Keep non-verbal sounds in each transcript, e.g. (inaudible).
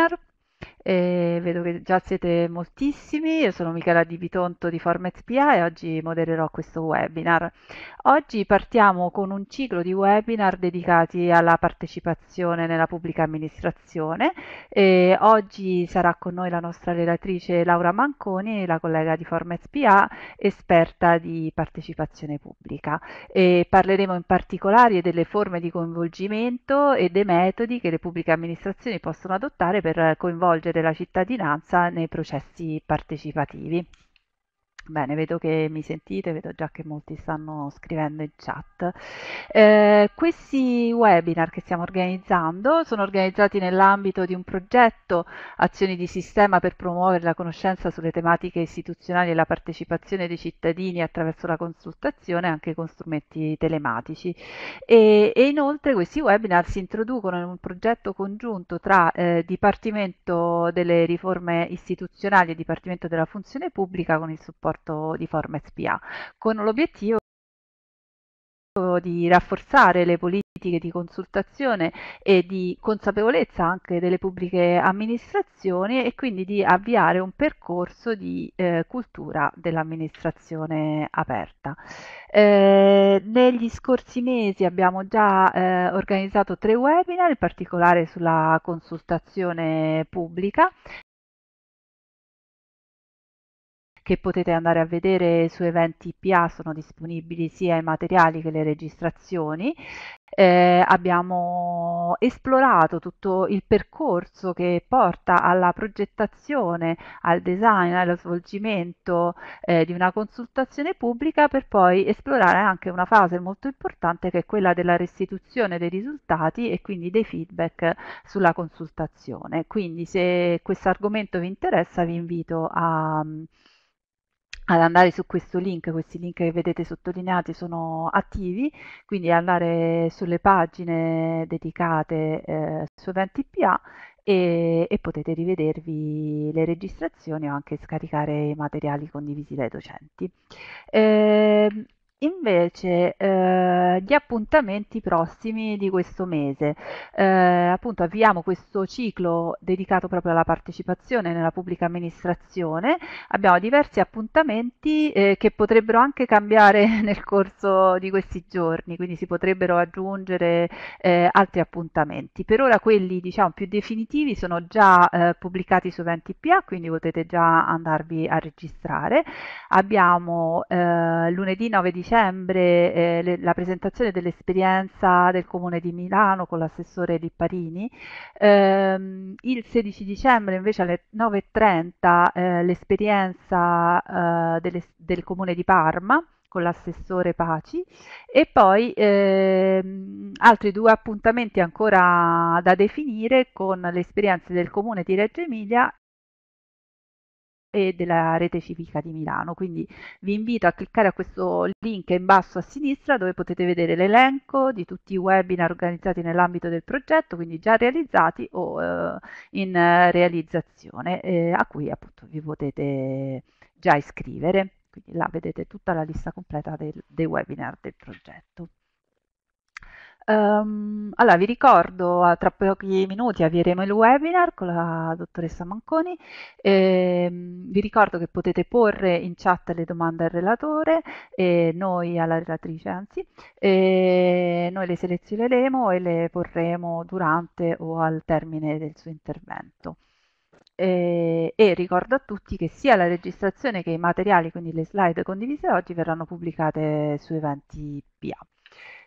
not vedo che già siete moltissimi, io sono Michela Di Bitonto di Format PA e oggi modererò questo webinar. Oggi partiamo con un ciclo di webinar dedicati alla partecipazione nella pubblica amministrazione e oggi sarà con noi la nostra relatrice Laura Manconi, la collega di Format PA, esperta di partecipazione pubblica. E parleremo in particolare delle forme di coinvolgimento e dei metodi che le pubbliche amministrazioni possono adottare per coinvolgere della cittadinanza nei processi partecipativi. Bene, vedo che mi sentite, vedo già che molti stanno scrivendo in chat. Eh, questi webinar che stiamo organizzando sono organizzati nell'ambito di un progetto Azioni di Sistema per promuovere la conoscenza sulle tematiche istituzionali e la partecipazione dei cittadini attraverso la consultazione anche con strumenti telematici. E, e inoltre questi webinar si introducono in un progetto congiunto tra eh, Dipartimento delle Riforme Istituzionali e Dipartimento della Funzione Pubblica con il supporto contratto di forma SPA, con l'obiettivo di rafforzare le politiche di consultazione e di consapevolezza anche delle pubbliche amministrazioni e quindi di avviare un percorso di eh, cultura dell'amministrazione aperta. Eh, negli scorsi mesi abbiamo già eh, organizzato tre webinar, in particolare sulla consultazione pubblica che potete andare a vedere su eventi PA, sono disponibili sia i materiali che le registrazioni. Eh, abbiamo esplorato tutto il percorso che porta alla progettazione, al design, allo svolgimento eh, di una consultazione pubblica per poi esplorare anche una fase molto importante che è quella della restituzione dei risultati e quindi dei feedback sulla consultazione. Quindi se questo argomento vi interessa vi invito a ad andare su questo link, questi link che vedete sottolineati sono attivi, quindi andare sulle pagine dedicate eh, su eventi PA e, e, potete rivedervi le registrazioni o anche scaricare i materiali condivisi dai docenti. Eh, Invece eh, gli appuntamenti prossimi di questo mese, eh, appunto avviamo questo ciclo dedicato proprio alla partecipazione nella pubblica amministrazione, abbiamo diversi appuntamenti eh, che potrebbero anche cambiare (laughs) nel corso di questi giorni, quindi si potrebbero aggiungere eh, altri appuntamenti. Per ora quelli diciamo più definitivi sono già eh, pubblicati su VentiPA, quindi potete già andarvi a registrare. Abbiamo eh, lunedì 9 dicembre dicembre eh, le, la presentazione dell'esperienza del Comune di Milano con l'assessore Lipparini, ehm, il 16 dicembre invece alle 9.30 eh, l'esperienza eh, delle, del Comune di Parma con l'assessore Paci e poi ehm, altri due appuntamenti ancora da definire con le esperienze del comune di Reggio Emilia e della Rete Civica di Milano. Quindi vi invito a cliccare a questo link in basso a sinistra dove potete vedere l'elenco di tutti i webinar organizzati nell'ambito del progetto, quindi già realizzati o eh, in eh, realizzazione, eh, a cui appunto vi potete già iscrivere. Quindi là vedete tutta la lista completa del, dei webinar del progetto. Um, allora, vi ricordo, tra pochi minuti avvieremo il webinar con la dottoressa Manconi. Eh, vi ricordo che potete porre in chat le domande al relatore, e noi alla relatrice anzi, eh, noi le selezioneremo e le porremo durante o al termine del suo intervento. E, e ricordo a tutti che sia la registrazione che i materiali, quindi le slide condivise oggi, verranno pubblicate su eventi PA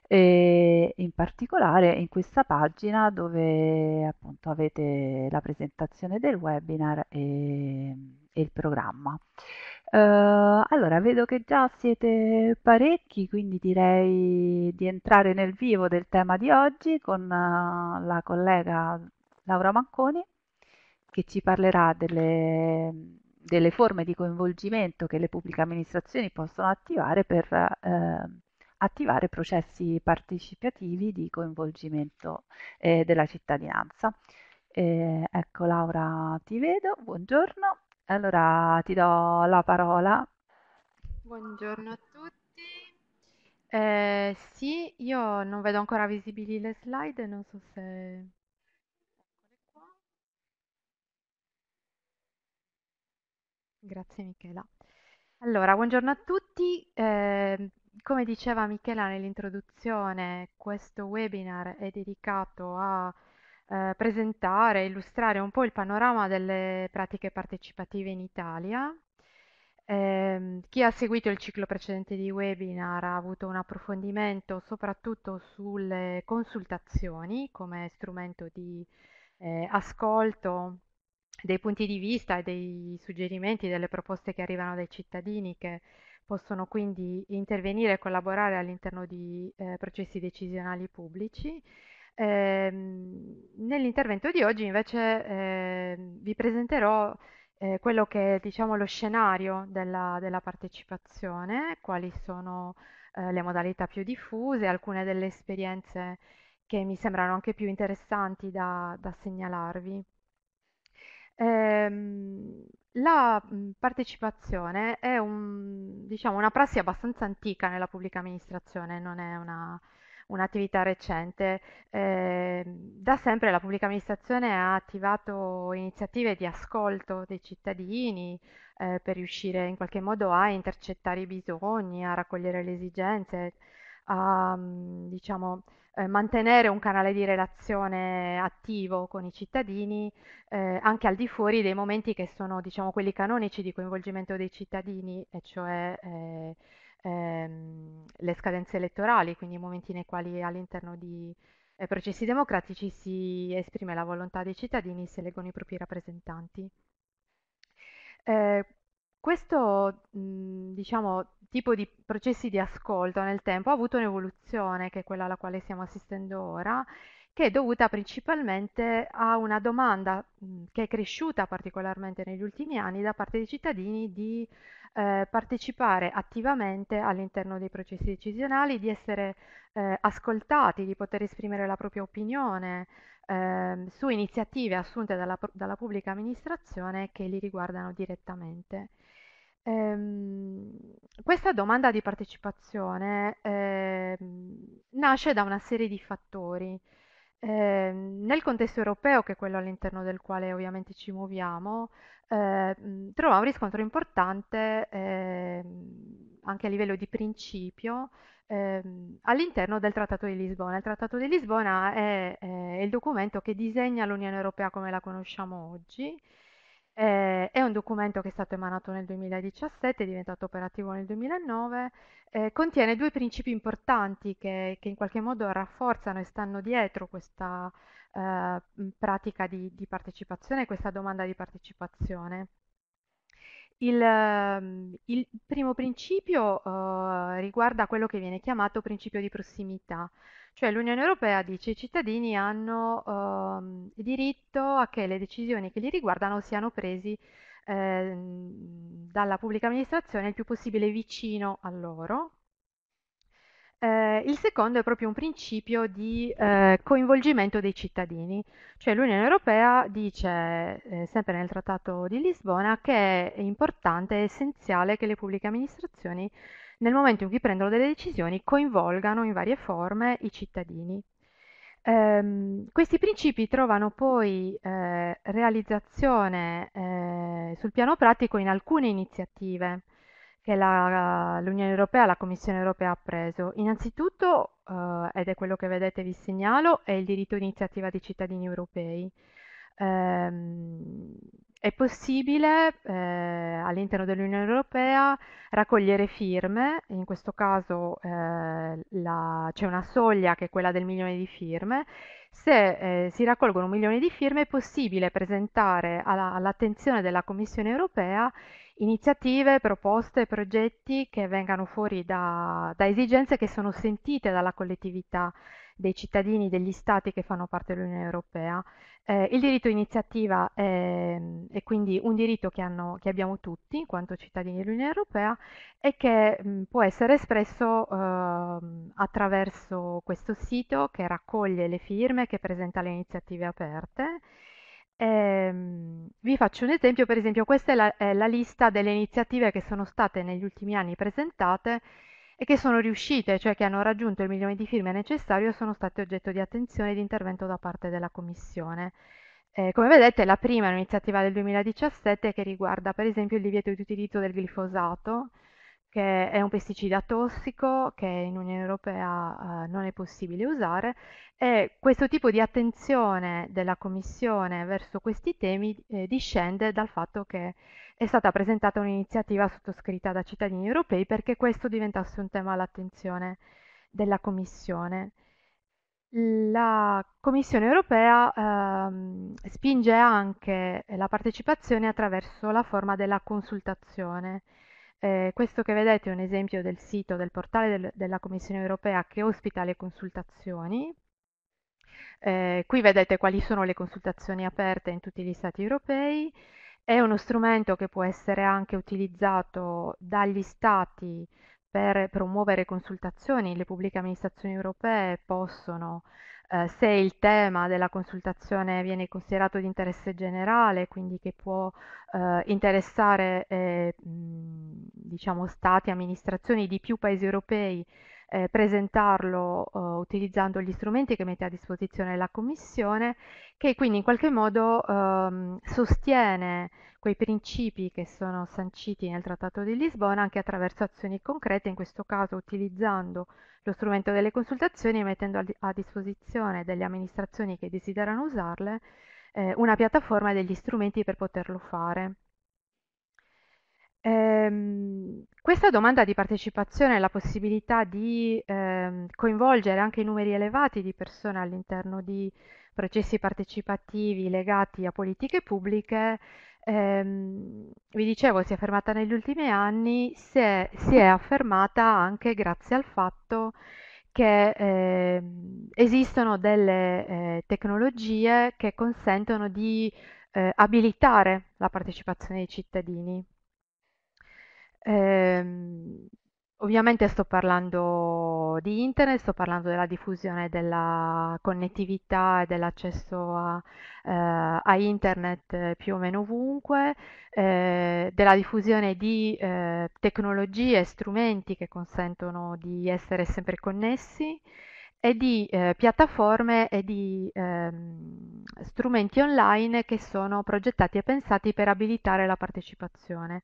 e in particolare in questa pagina dove appunto avete la presentazione del webinar e, e il programma. Uh, allora, vedo che già siete parecchi, quindi direi di entrare nel vivo del tema di oggi con uh, la collega Laura Manconi che ci parlerà delle, delle, forme di coinvolgimento che le pubbliche amministrazioni possono attivare per uh, attivare processi partecipativi di coinvolgimento eh, della cittadinanza. Eh, ecco Laura, ti vedo, buongiorno. Allora ti do la parola. Buongiorno a tutti. Eh, sì, io non vedo ancora visibili le slide, non so se... Grazie Michela. Allora, buongiorno a tutti. Eh, come diceva Michela nell'introduzione, questo webinar è dedicato a eh, presentare e illustrare un po' il panorama delle pratiche partecipative in Italia. Eh, chi ha seguito il ciclo precedente di webinar ha avuto un approfondimento soprattutto sulle consultazioni come strumento di eh, ascolto dei punti di vista e dei suggerimenti, delle proposte che arrivano dai cittadini che Possono quindi intervenire e collaborare all'interno di eh, processi decisionali pubblici. Eh, nell'intervento di oggi invece eh, vi presenterò eh, quello che è diciamo, lo scenario della, della partecipazione, quali sono eh, le modalità più diffuse, alcune delle esperienze che mi sembrano anche più interessanti da, da segnalarvi. Ehm, la mhmm, partecipazione è un- diciamo, una prassi abbastanza antica nella pubblica amministrazione, non è una- un'attività recente. Ehm, da sempre la pubblica amministrazione ha attivato iniziative di ascolto dei cittadini, eh, per riuscire in qualche modo a intercettare i bisogni, a raccogliere le esigenze a mhmm, diciamo, eh, mantenere un canale di relazione attivo con i cittadini eh, anche al di fuori dei momenti che sono diciamo, quelli canonici di coinvolgimento dei cittadini, e cioè eh, ehm, le scadenze elettorali, quindi i momenti nei quali all'interno di eh, processi democratici si esprime la volontà dei cittadini e si eleggono i propri rappresentanti. Eh, questo, mhmm, diciamo, tipo di processi di ascolto nel tempo ha avuto un'evoluzione, che è quella alla quale stiamo assistendo ora, che è dovuta principalmente a una domanda, mhmm, che è cresciuta particolarmente negli ultimi anni da parte dei cittadini di eh, partecipare attivamente all'interno dei processi decisionali, di essere eh, ascoltati, di poter esprimere la propria opinione eh, su iniziative assunte dalla, dalla, pubblica amministrazione che li riguardano direttamente. Ehm, questa domanda di partecipazione ehm, nasce da una serie di fattori. Eh, nel contesto europeo, che è quello all'interno del quale ovviamente ci muoviamo, eh, un riscontro importante eh, anche a livello di principio eh, all'interno del Trattato di Lisbona. Il Trattato di Lisbona è, è eh, il documento che disegna l'Unione Europea come la conosciamo oggi. Eh, è un documento che è stato emanato nel 2017, è diventato operativo nel 2009, eh, contiene due principi importanti che, che, in qualche modo rafforzano e stanno dietro questa, eh, pratica di, di partecipazione, questa domanda di partecipazione. Il, ehm, il, primo principio eh, riguarda quello che viene chiamato principio di prossimità, cioè l'Unione Europea dice che i cittadini hanno eh, diritto a che le decisioni che li riguardano siano presi eh, dalla pubblica amministrazione il più possibile vicino a loro eh, il secondo è proprio un principio di eh, coinvolgimento dei cittadini, cioè l'Unione Europea dice, eh, sempre nel Trattato di Lisbona, che è importante, è essenziale che le pubbliche amministrazioni nel momento in cui prendono delle decisioni coinvolgano in varie forme i cittadini. Ehm, questi principi trovano poi eh, realizzazione eh, sul piano pratico in alcune iniziative che l'Unione Europea, la Commissione Europea ha preso. Innanzitutto, eh, ed è quello che vedete vi segnalo, è il diritto d'iniziativa dei cittadini europei. Eh, è possibile eh, all'interno dell'Unione Europea raccogliere firme, in questo caso eh, la, c'è una soglia che è quella del milione di firme, se eh, si raccolgono un milione di firme è possibile presentare alla, all'attenzione della Commissione europea iniziative, proposte, progetti che vengano fuori da, da esigenze che sono sentite dalla collettività dei cittadini degli stati che fanno parte dell'Unione Europea. Eh, il diritto iniziativa è, è, quindi un diritto che, hanno, che, abbiamo tutti in quanto cittadini dell'Unione Europea e che mh, mm, può essere espresso eh, attraverso questo sito che raccoglie le firme, che presenta le iniziative aperte Ehm, vi faccio un esempio, per esempio questa è la, è la lista delle iniziative che sono state negli ultimi anni presentate e che sono riuscite, cioè che hanno raggiunto il milione di firme necessario e sono state oggetto di attenzione e di intervento da parte della Commissione. Eh, come vedete la prima è un'iniziativa del 2017 che riguarda per esempio il divieto di utilizzo del glifosato, che è un pesticida tossico che in Unione Europea eh, non è possibile usare e questo tipo di attenzione della Commissione verso questi temi eh, discende dal fatto che è stata presentata un'iniziativa sottoscritta da cittadini europei perché questo diventasse un tema all'attenzione della Commissione. La Commissione europea ehm, spinge anche la partecipazione attraverso la forma della consultazione eh, questo che vedete è un esempio del sito del portale del, della Commissione europea che ospita le consultazioni. Eh, qui vedete quali sono le consultazioni aperte in tutti gli Stati europei. È uno strumento che può essere anche utilizzato dagli Stati per promuovere consultazioni. Le pubbliche amministrazioni europee possono eh, se il tema della consultazione viene considerato di interesse generale, quindi che può eh, interessare eh, diciamo, stati, amministrazioni di più paesi europei eh, presentarlo eh, utilizzando gli strumenti che mette a disposizione la Commissione, che quindi in qualche modo ehm, sostiene quei principi che sono sanciti nel Trattato di Lisbona anche attraverso azioni concrete, in questo caso utilizzando lo strumento delle consultazioni e mettendo a, disposizione delle amministrazioni che desiderano usarle eh, una piattaforma e degli strumenti per poterlo fare. Ehm, questa domanda di partecipazione e la possibilità di ehm, coinvolgere anche i numeri elevati di persone all'interno di processi partecipativi legati a politiche pubbliche, ehm, vi dicevo, si è affermata negli ultimi anni, si è, si è affermata anche grazie al fatto che eh, esistono delle eh, tecnologie che consentono di eh, abilitare la partecipazione dei cittadini Ehm, ovviamente sto parlando di internet, sto parlando della diffusione della connettività e dell'accesso a, eh, a, internet più o meno ovunque, eh, della diffusione di eh, tecnologie e strumenti che consentono di essere sempre connessi e di eh, piattaforme e di ehm, strumenti online che sono progettati e pensati per abilitare la partecipazione.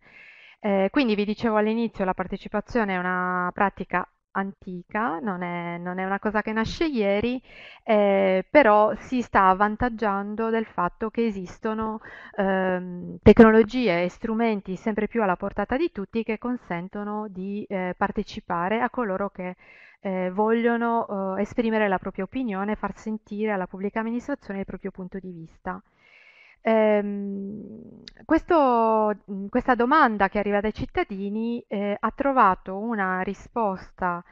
Eh, quindi vi dicevo all'inizio, la partecipazione è una pratica antica, non è, non è una cosa che nasce ieri, eh, però si sta avvantaggiando del fatto che esistono eh, tecnologie e strumenti sempre più alla portata di tutti che consentono di eh, partecipare a coloro che eh, vogliono eh, esprimere la propria opinione, far sentire alla pubblica amministrazione il proprio punto di vista. Ehm, questo, questa domanda che arriva dai cittadini eh, ha trovato una risposta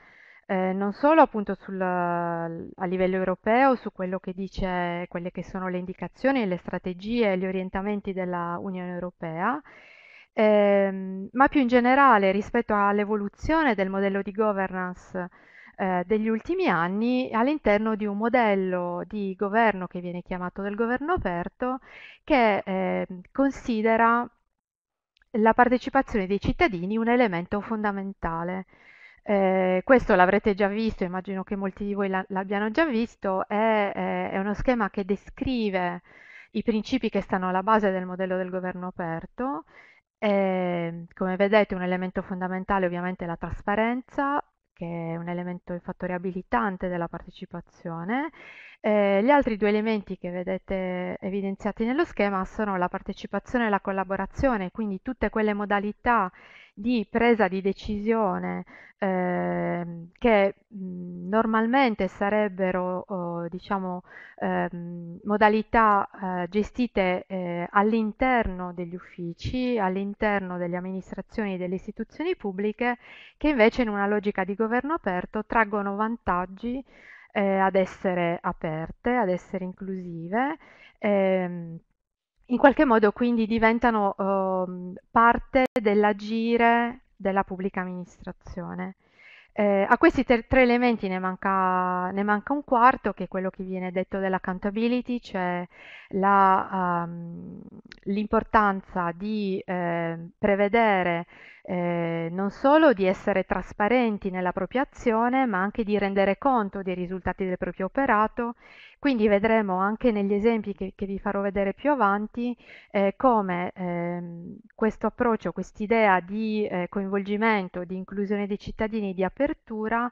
eh, non solo appunto sul, a livello europeo su quello che dice quelle che sono le indicazioni, le strategie e gli orientamenti della Unione Europea, ehm, ma più in generale rispetto all'evoluzione del modello di governance eh, degli ultimi anni all'interno di un modello di governo che viene chiamato del governo aperto che eh, considera la partecipazione dei cittadini un elemento fondamentale. Eh, questo l'avrete già visto, immagino che molti di voi l'abbiano già visto, è, eh, è, uno schema che descrive i principi che stanno alla base del modello del governo aperto. Eh, come vedete un elemento fondamentale ovviamente è la trasparenza, che è un elemento il fattore abilitante della partecipazione. Eh, gli altri due elementi che vedete evidenziati nello schema sono la partecipazione e la collaborazione, quindi tutte quelle modalità di presa di decisione eh, che mh, mhmm, normalmente sarebbero oh, diciamo, eh, modalità eh, gestite eh, all'interno degli uffici, all'interno delle amministrazioni e delle istituzioni pubbliche, che invece in una logica di governo aperto traggono vantaggi eh, ad essere aperte, ad essere inclusive. Ehm, in qualche modo quindi diventano uh, parte dell'agire della pubblica amministrazione. Eh, a questi tre, tre elementi ne manca, ne manca, un quarto, che è quello che viene detto dell'accountability, cioè ehm, l'importanza um, di eh, prevedere eh, non solo di essere trasparenti nella propria azione, ma anche di rendere conto dei risultati del proprio operato. Quindi vedremo anche negli esempi che, che vi farò vedere più avanti eh, come eh, questo approccio, quest'idea di eh, coinvolgimento, di inclusione dei cittadini, di apertura,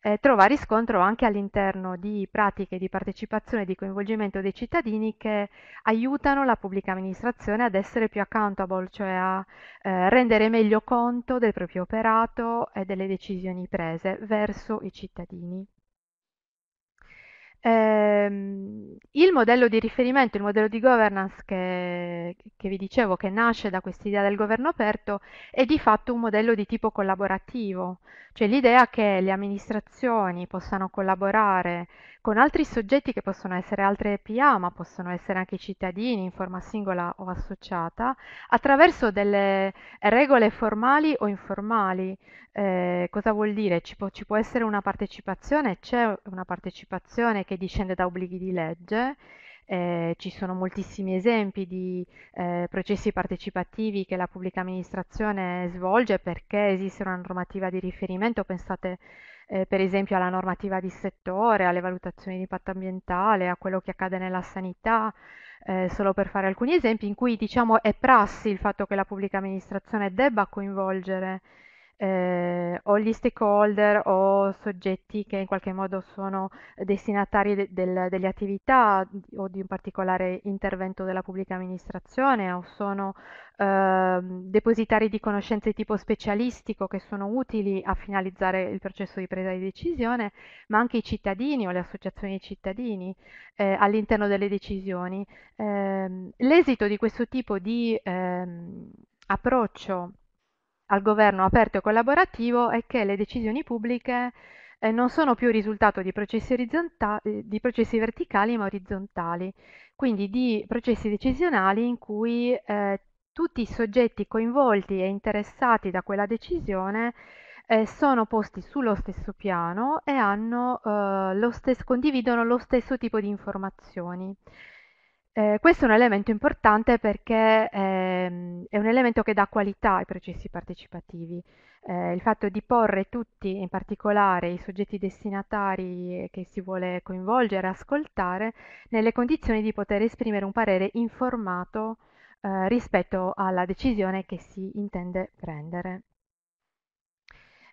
eh, trova riscontro anche all'interno di pratiche di partecipazione e di coinvolgimento dei cittadini che aiutano la pubblica amministrazione ad essere più accountable, cioè a eh, rendere meglio conto del proprio operato e delle decisioni prese verso i cittadini. Ehm, il modello di riferimento, il modello di governance che, che vi dicevo che nasce da quest'idea del governo aperto è di fatto un modello di tipo collaborativo, cioè l'idea che le amministrazioni possano collaborare con altri soggetti che possono essere altre PA, ma possono essere anche i cittadini in forma singola o associata, attraverso delle regole formali o informali. Eh, cosa vuol dire? Ci può, ci può essere una partecipazione, c'è una partecipazione che discende da obblighi di legge, eh, ci sono moltissimi esempi di eh, processi partecipativi che la pubblica amministrazione svolge perché esiste una normativa di riferimento, pensate eh, per esempio alla normativa di settore, alle valutazioni di impatto ambientale, a quello che accade nella sanità, eh, solo per fare alcuni esempi in cui diciamo è prassi il fatto che la pubblica amministrazione debba coinvolgere eh, o gli stakeholder o soggetti che in qualche modo sono destinatari de- del, delle attività o di un particolare intervento della pubblica amministrazione o sono eh, depositari di conoscenze di tipo specialistico che sono utili a finalizzare il processo di presa di decisione, ma anche i cittadini o le associazioni di cittadini eh, all'interno delle decisioni. Ehm, l'esito di questo tipo di ehm, approccio al governo aperto e collaborativo è che le decisioni pubbliche eh, non sono più il risultato di processi, eh, di processi, verticali ma orizzontali, quindi di processi decisionali in cui eh, tutti i soggetti coinvolti e interessati da quella decisione eh, sono posti sullo stesso piano e hanno, eh, lo stesso, condividono lo stesso tipo di informazioni. Eh, questo è un elemento importante perché ehm, è un elemento che dà qualità ai processi partecipativi. Eh, il fatto di porre tutti, in particolare i soggetti destinatari che si vuole coinvolgere, ascoltare, nelle condizioni di poter esprimere un parere informato eh, rispetto alla decisione che si intende prendere.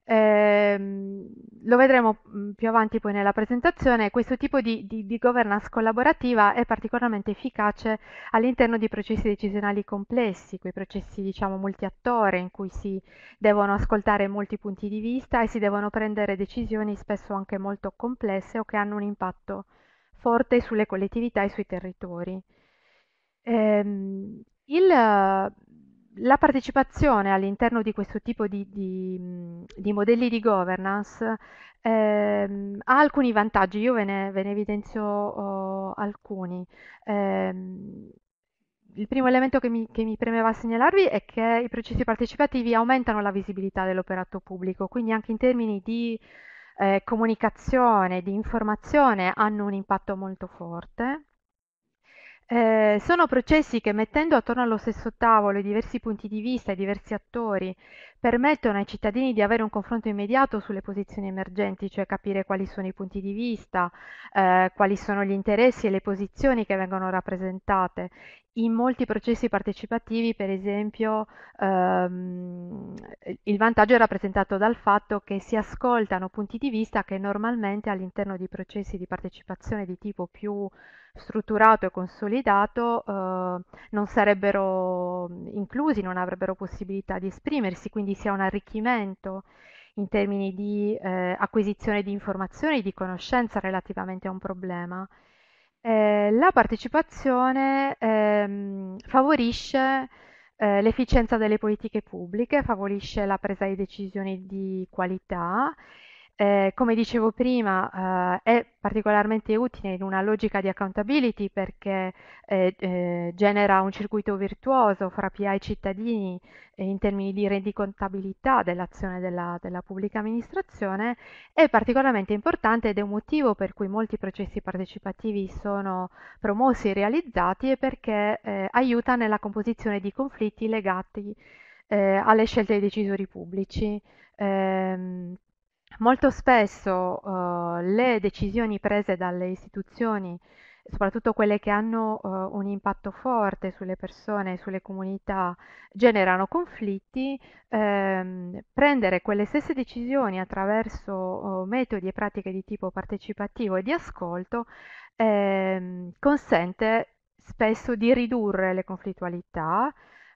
Ehm, lo vedremo mm, più avanti poi nella presentazione, questo tipo di, di, di governance collaborativa è particolarmente efficace all'interno di processi decisionali complessi, quei processi diciamo multiattore in cui si devono ascoltare molti punti di vista e si devono prendere decisioni spesso anche molto complesse o che hanno un impatto forte sulle collettività e sui territori. Eh, il, la partecipazione all'interno di questo tipo di, di, di modelli di governance ehm, ha alcuni vantaggi, io ve ne, ve ne evidenzio oh, alcuni. Ehm, il primo elemento che mi, che mi, premeva segnalarvi è che i processi partecipativi aumentano la visibilità dell'operato pubblico, quindi anche in termini di eh, comunicazione, di informazione hanno un impatto molto forte. Eh, sono processi che mettendo attorno allo stesso tavolo i diversi punti di vista e diversi attori permettono ai cittadini di avere un confronto immediato sulle posizioni emergenti, cioè capire quali sono i punti di vista, eh, quali sono gli interessi e le posizioni che vengono rappresentate. In molti processi partecipativi, per esempio, ehm, il vantaggio è rappresentato dal fatto che si ascoltano punti di vista che normalmente all'interno di processi di partecipazione di tipo più strutturato e consolidato eh, non sarebbero inclusi, non avrebbero possibilità di esprimersi, quindi sia un arricchimento in termini di eh, acquisizione di informazioni, e di conoscenza relativamente a un problema. Eh, la partecipazione ehm, favorisce eh, l'efficienza delle politiche pubbliche, favorisce la presa di decisioni di qualità eh, come dicevo prima, eh, è particolarmente utile in una logica di accountability perché eh, eh genera un circuito virtuoso fra PI e cittadini eh, in termini di rendicontabilità dell'azione della, della, pubblica amministrazione. È particolarmente importante ed è un motivo per cui molti processi partecipativi sono promossi e realizzati e perché eh, aiuta nella composizione di conflitti legati alle scelte dei decisori pubblici. Ehm, Molto spesso uh, le decisioni prese dalle istituzioni, soprattutto quelle che hanno uh, un impatto forte sulle persone e sulle comunità, generano conflitti. Ehm, prendere quelle stesse decisioni attraverso uh, metodi e pratiche di tipo partecipativo e di ascolto ehm, consente spesso di ridurre le conflittualità,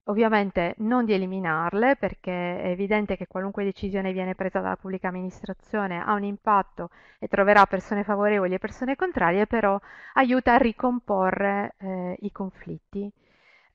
Ovviamente non di eliminarle perché è evidente che qualunque decisione viene presa dalla pubblica amministrazione ha un impatto e troverà persone favorevoli e persone contrarie, però aiuta a ricomporre eh, i conflitti.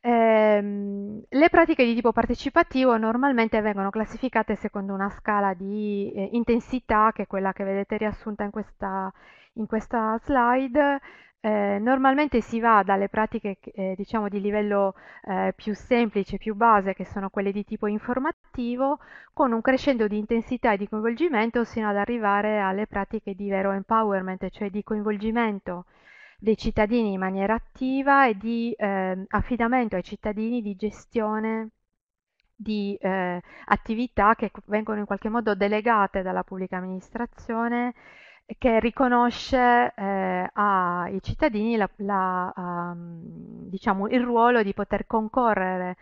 Ehm, le pratiche di tipo partecipativo normalmente vengono classificate secondo una scala di eh, intensità che è quella che vedete riassunta in questa, in questa slide eh, normalmente si va dalle pratiche eh, diciamo di livello eh, più semplice, più base, che sono quelle di tipo informativo, con un crescendo di intensità e di coinvolgimento sino ad arrivare alle pratiche di vero empowerment, cioè di coinvolgimento dei cittadini in maniera attiva e di ehm, affidamento ai cittadini di gestione di eh, attività che vengono in qualche modo delegate dalla pubblica amministrazione che riconosce eh, ai cittadini la, la, um, diciamo, il ruolo di poter concorrere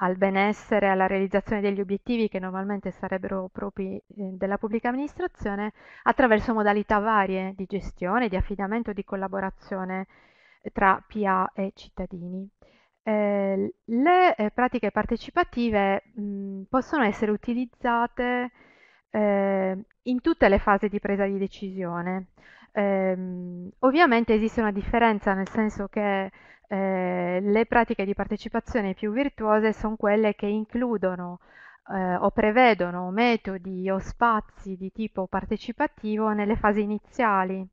al benessere, alla realizzazione degli obiettivi che normalmente sarebbero propri eh, della pubblica amministrazione attraverso modalità varie di gestione, di affidamento, di collaborazione eh, tra PA e cittadini. Eh, le eh, pratiche partecipative mh, possono essere utilizzate eh, in tutte le fasi di presa di decisione. Eh, ovviamente esiste una differenza nel senso che eh, le pratiche di partecipazione più virtuose sono quelle che includono eh, o prevedono metodi o spazi di tipo partecipativo nelle fasi iniziali,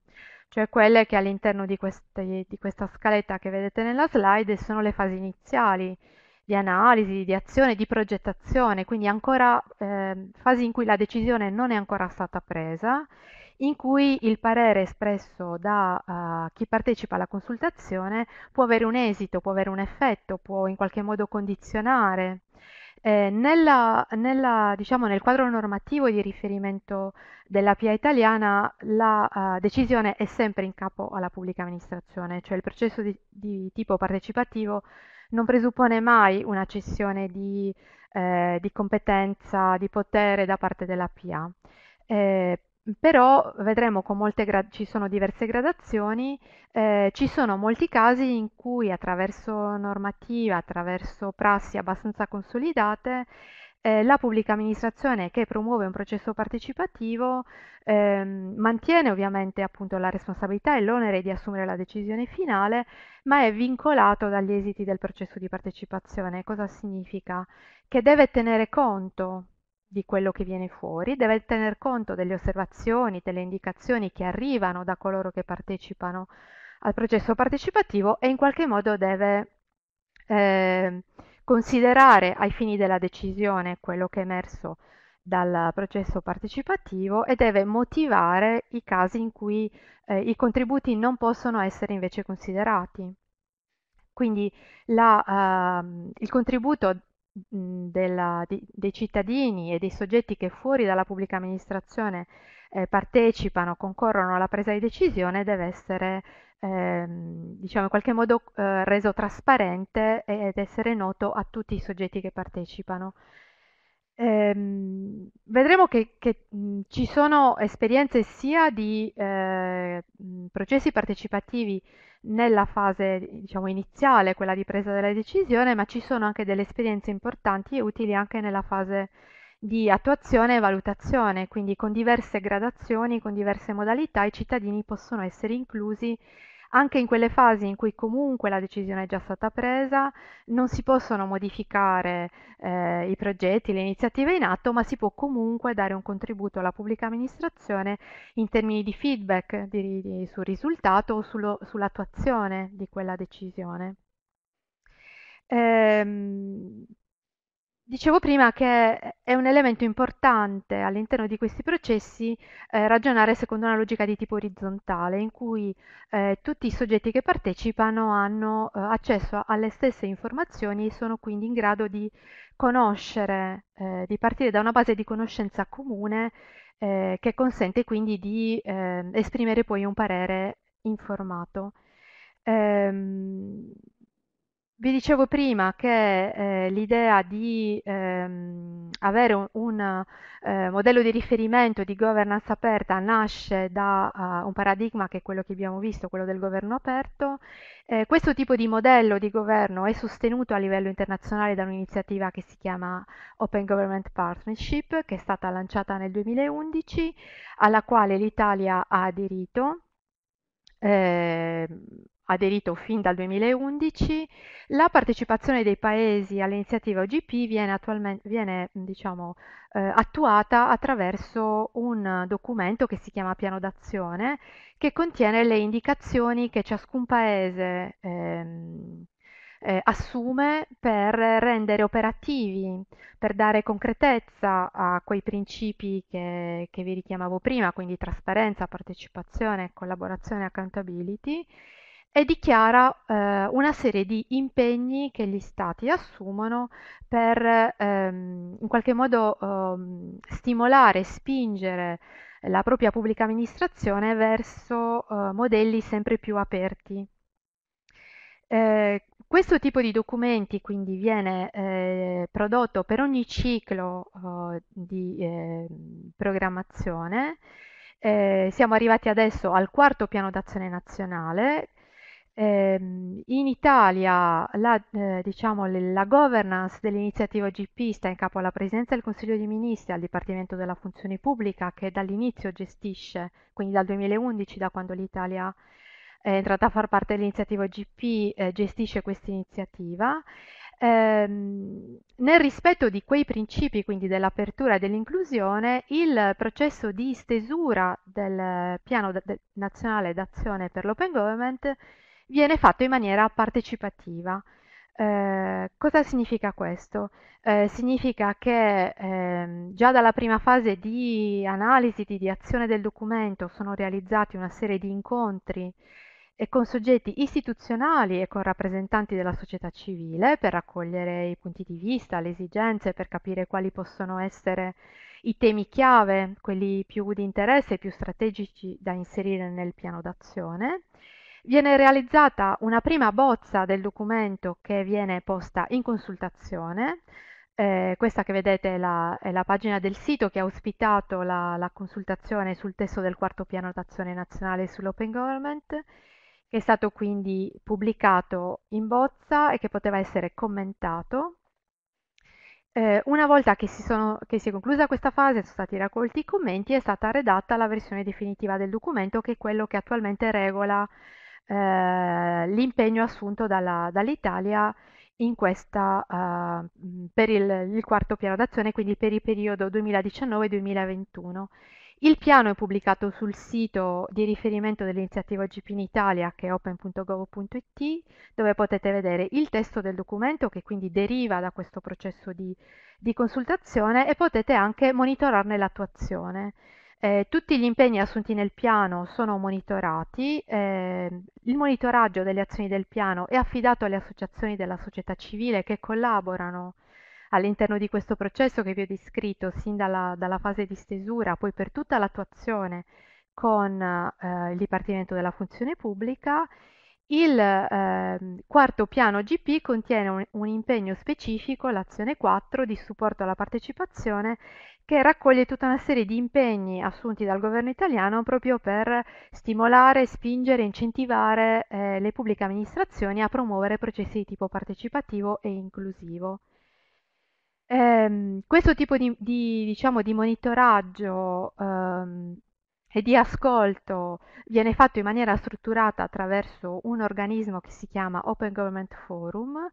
cioè quelle che all'interno di, di, questa scaletta che vedete nella slide sono le fasi iniziali, di analisi, di azione, di progettazione, quindi ancora eh, fasi in cui la decisione non è ancora stata presa, in cui il parere espresso da uh, chi partecipa alla consultazione può avere un esito, può avere un effetto, può in qualche modo condizionare. Eh, nella, nella, diciamo, nel quadro normativo di riferimento della PIA italiana la uh, decisione è sempre in capo alla pubblica amministrazione, cioè il processo di, di tipo partecipativo non presuppone mai una cessione di, eh, di competenza, di potere da parte della PA. Eh, però vedremo con molte gra- ci sono diverse gradazioni, eh, ci sono molti casi in cui attraverso normativa, attraverso prassi abbastanza consolidate, eh, la pubblica amministrazione che promuove un processo partecipativo ehm, mantiene ovviamente appunto la responsabilità e l'onere di assumere la decisione finale, ma è vincolato dagli esiti del processo di partecipazione. Cosa significa? Che deve tenere conto di quello che viene fuori, deve tener conto delle osservazioni, delle indicazioni che arrivano da coloro che partecipano al processo partecipativo e in qualche modo deve eh, considerare ai fini della decisione quello che è emerso dal processo partecipativo e deve motivare i casi in cui eh, i contributi non possono essere invece considerati. Quindi la, uh, il contributo della, di, dei cittadini e dei soggetti che fuori dalla pubblica amministrazione eh, partecipano, concorrono alla presa di decisione deve essere eh, diciamo in qualche modo eh, reso trasparente ed essere noto a tutti i soggetti che partecipano. Ehm, vedremo che, che mh, mm, ci sono esperienze sia di eh, mm, processi partecipativi nella fase diciamo, iniziale, quella di presa della decisione, ma ci sono anche delle esperienze importanti e utili anche nella fase di attuazione e valutazione, quindi con diverse gradazioni, con diverse modalità i cittadini possono essere inclusi anche in quelle fasi in cui comunque la decisione è già stata presa, non si possono modificare eh, i progetti, le iniziative in atto, ma si può comunque dare un contributo alla pubblica amministrazione in termini di feedback di, di, sul risultato o sull'attuazione di quella decisione. Ehm, Dicevo prima che è un elemento importante all'interno di questi processi eh, ragionare secondo una logica di tipo orizzontale, in cui eh, tutti i soggetti che partecipano hanno eh, accesso alle stesse informazioni e sono quindi in grado di conoscere, eh, di partire da una base di conoscenza comune eh, che consente quindi di ehm, esprimere poi un parere informato. Ehm, vi dicevo prima che eh, l'idea di ehm, avere un, un eh, modello di riferimento di governance aperta nasce da uh, un paradigma che è quello che abbiamo visto, quello del governo aperto. Eh, questo tipo di modello di governo è sostenuto a livello internazionale da un'iniziativa che si chiama Open Government Partnership, che è stata lanciata nel 2011, alla quale l'Italia ha aderito. Eh, aderito fin dal 2011, la partecipazione dei paesi all'iniziativa OGP viene, viene diciamo, eh, attuata attraverso un documento che si chiama Piano d'azione, che contiene le indicazioni che ciascun paese ehm, eh, assume per rendere operativi, per dare concretezza a quei principi che, che vi richiamavo prima, quindi trasparenza, partecipazione, collaborazione, accountability e dichiara eh, una serie di impegni che gli stati assumono per ehm, in qualche modo ehm, stimolare, spingere la propria pubblica amministrazione verso eh, modelli sempre più aperti. Eh, questo tipo di documenti quindi viene eh, prodotto per ogni ciclo eh, di ehm, programmazione. Eh, siamo arrivati adesso al quarto piano d'azione nazionale Ehm, in Italia la, eh, diciamo, la governance dell'iniziativa GP sta in capo alla Presidenza del Consiglio dei Ministri, al Dipartimento della Funzione Pubblica che dall'inizio gestisce, quindi dal 2011, da quando l'Italia è entrata a far parte dell'iniziativa GP, eh, gestisce questa iniziativa. Ehm, nel rispetto di quei principi, quindi dell'apertura e dell'inclusione, il processo di stesura del piano nazionale d'azione per l'open government viene fatto in maniera partecipativa. Eh, cosa significa questo? Eh, significa che eh, già dalla prima fase di analisi, di, di azione del documento, sono realizzati una serie di incontri con soggetti istituzionali e con rappresentanti della società civile per raccogliere i punti di vista, le esigenze, per capire quali possono essere i temi chiave, quelli più di interesse, più strategici da inserire nel piano d'azione viene realizzata una prima bozza del documento che viene posta in consultazione. Eh, questa che vedete è la, è la, pagina del sito che ha ospitato la, la consultazione sul testo del quarto piano d'azione nazionale sull'open government, che è stato quindi pubblicato in bozza e che poteva essere commentato eh, una volta che si, sono, che si, è conclusa questa fase, sono stati raccolti i commenti, è stata redatta la versione definitiva del documento, che è quello che attualmente regola eh, l'impegno assunto dalla, dall'Italia questa, eh, per il, il quarto piano d'azione, quindi per il periodo 2019-2021. Il piano è pubblicato sul sito di riferimento dell'iniziativa GP in Italia che è open.gov.it dove potete vedere il testo del documento che quindi deriva da questo processo di, di consultazione e potete anche monitorarne l'attuazione. Eh, tutti gli impegni assunti nel piano sono monitorati, eh, il monitoraggio delle azioni del piano è affidato alle associazioni della società civile che collaborano all'interno di questo processo che vi ho descritto sin dalla, dalla fase di stesura, poi per tutta l'attuazione con eh, il Dipartimento della Funzione Pubblica. Il ehm, quarto piano GP contiene un, un impegno specifico, l'azione 4, di supporto alla partecipazione che raccoglie tutta una serie di impegni assunti dal governo italiano proprio per stimolare, spingere, incentivare eh, le pubbliche amministrazioni a promuovere processi di tipo partecipativo e inclusivo. Ehm, questo tipo di, di, diciamo, di monitoraggio ehm, e di ascolto viene fatto in maniera strutturata attraverso un organismo che si chiama Open Government Forum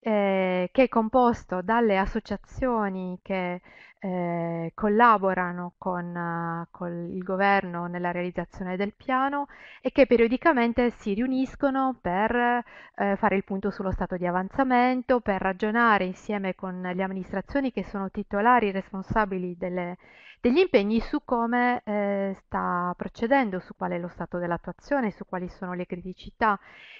eh, che è composto dalle associazioni che eh, collaborano con, eh, con, il governo nella realizzazione del piano e che periodicamente si riuniscono per eh, fare il punto sullo stato di avanzamento, per ragionare insieme con le amministrazioni che sono titolari responsabili delle, degli impegni su come eh, sta procedendo, su qual è lo stato dell'attuazione, su quali sono le criticità.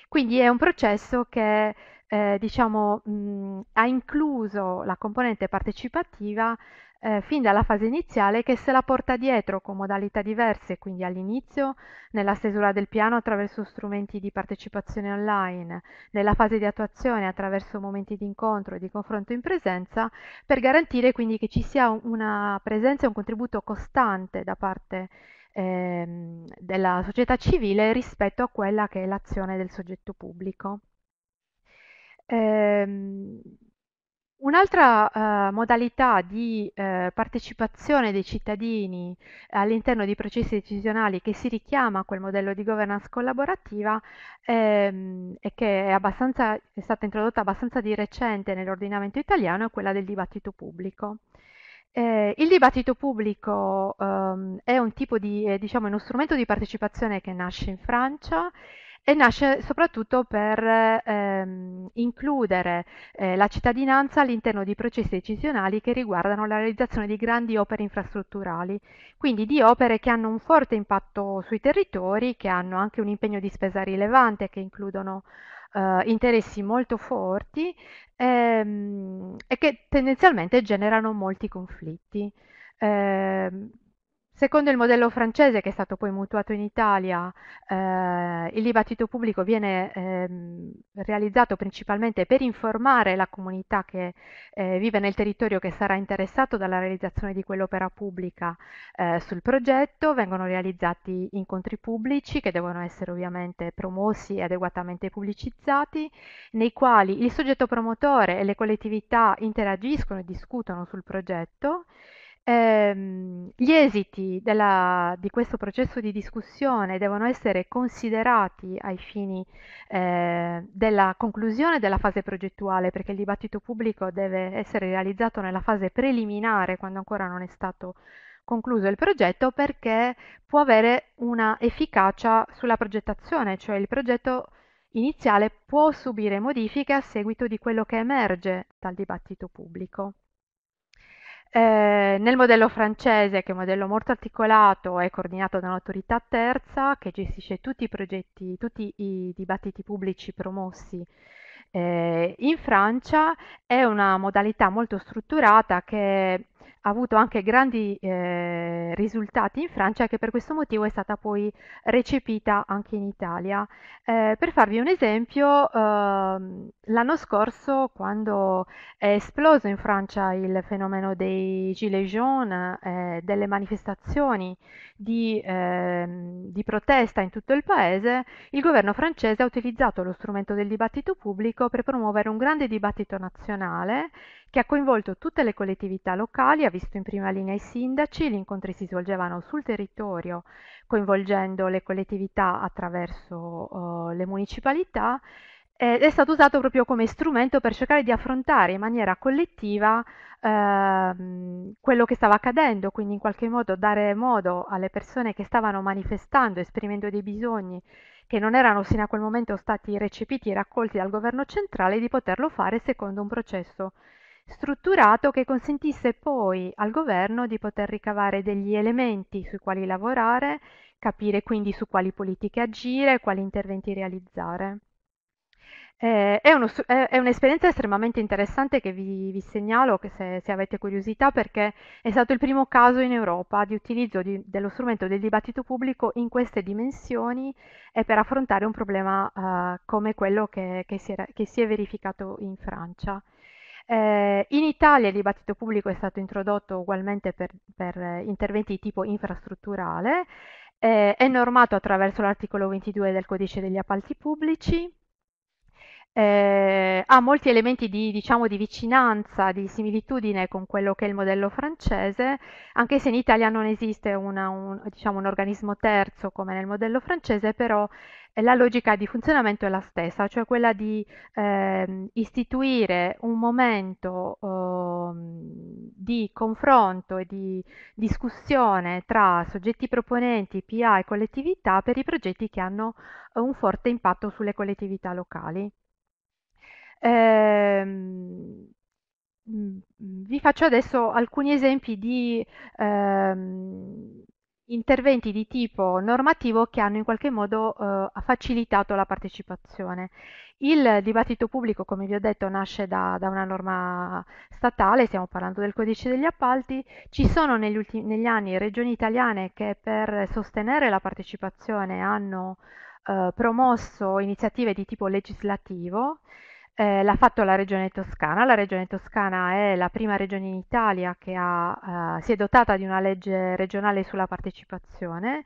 Quindi è un processo che eh, diciamo, mh, ha incluso la componente partecipativa eh, fin dalla fase iniziale che se la porta dietro con modalità diverse, quindi all'inizio nella stesura del piano attraverso strumenti di partecipazione online, nella fase di attuazione attraverso momenti di incontro e di confronto in presenza, per garantire quindi che ci sia una presenza e un contributo costante da parte ehm, della società civile rispetto a quella che è l'azione del soggetto pubblico. Ehm, Un'altra eh, modalità di eh, partecipazione dei cittadini all'interno di processi decisionali che si richiama a quel modello di governance collaborativa ehm, e che è, è, stata introdotta abbastanza di recente nell'ordinamento italiano è quella del dibattito pubblico. Eh, il dibattito pubblico ehm, è, un di, eh, diciamo, è diciamo, uno strumento di partecipazione che nasce in Francia e nasce soprattutto per ehm, includere eh, la cittadinanza all'interno di processi decisionali che riguardano la realizzazione di grandi opere infrastrutturali, quindi di opere che hanno un forte impatto sui territori, che hanno anche un impegno di spesa rilevante, che includono eh, interessi molto forti ehm, e che tendenzialmente generano molti conflitti. Eh, Secondo il modello francese, che è stato poi mutuato in Italia, eh, il dibattito pubblico viene ehm, realizzato principalmente per informare la comunità che eh, vive nel territorio che sarà interessato dalla realizzazione di quell'opera pubblica eh, sul progetto. Vengono realizzati incontri pubblici che devono essere ovviamente promossi e adeguatamente pubblicizzati, nei quali il soggetto promotore e le collettività interagiscono e discutono sul progetto ehm, gli esiti della, di questo processo di discussione devono essere considerati ai fini eh, della conclusione della fase progettuale, perché il dibattito pubblico deve essere realizzato nella fase preliminare, quando ancora non è stato concluso il progetto, perché può avere una efficacia sulla progettazione, cioè il progetto iniziale può subire modifiche a seguito di quello che emerge dal dibattito pubblico. Eh, nel modello francese, che è un modello molto articolato, è coordinato da un'autorità terza che gestisce tutti i progetti, tutti i dibattiti pubblici promossi eh, in Francia, è una modalità molto strutturata che ha avuto anche grandi eh, risultati in Francia e che per questo motivo è stata poi recepita anche in Italia. Eh, per farvi un esempio, eh, l'anno scorso quando è esploso in Francia il fenomeno dei gilets jaunes, eh, delle manifestazioni di, ehm, di protesta in tutto il paese, il governo francese ha utilizzato lo strumento del dibattito pubblico per promuovere un grande dibattito nazionale che ha coinvolto tutte le collettività locali, ha visto in prima linea i sindaci, gli incontri si svolgevano sul territorio coinvolgendo le collettività attraverso uh, le municipalità ed è stato usato proprio come strumento per cercare di affrontare in maniera collettiva ehm, quello che stava accadendo, quindi in qualche modo dare modo alle persone che stavano manifestando, esprimendo dei bisogni che non erano sino a quel momento stati recepiti e raccolti dal governo centrale, di poterlo fare secondo un processo strutturato che consentisse poi al governo di poter ricavare degli elementi sui quali lavorare, capire quindi su quali politiche agire, quali interventi realizzare. Eh, è, uno, è, un'esperienza estremamente interessante che vi, vi segnalo che se, se, avete curiosità perché è stato il primo caso in Europa di utilizzo di, dello strumento del dibattito pubblico in queste dimensioni e per affrontare un problema eh, come quello che, che, si era, che si è verificato in Francia. Eh, in Italia il dibattito pubblico è stato introdotto ugualmente per, per eh, interventi di tipo infrastrutturale, eh, è normato attraverso l'articolo 22 del codice degli appalti pubblici, eh, ha molti elementi di, diciamo, di, vicinanza, di similitudine con quello che è il modello francese, anche se in Italia non esiste una, un, diciamo, un, organismo terzo come nel modello francese, però la logica di funzionamento è la stessa, cioè quella di eh, istituire un momento eh, di confronto e di discussione tra soggetti proponenti, PA e collettività per i progetti che hanno eh, un forte impatto sulle collettività locali. Eh, vi faccio adesso alcuni esempi di ehm, interventi di tipo normativo che hanno in qualche modo eh, facilitato la partecipazione. Il dibattito pubblico, come vi ho detto, nasce da, da, una norma statale, stiamo parlando del codice degli appalti, ci sono negli, ultimi, negli anni regioni italiane che per sostenere la partecipazione hanno eh, promosso iniziative di tipo legislativo, eh, l'ha fatto la Regione Toscana. La Regione Toscana è la prima regione in Italia che ha, eh, si è dotata di una legge regionale sulla partecipazione.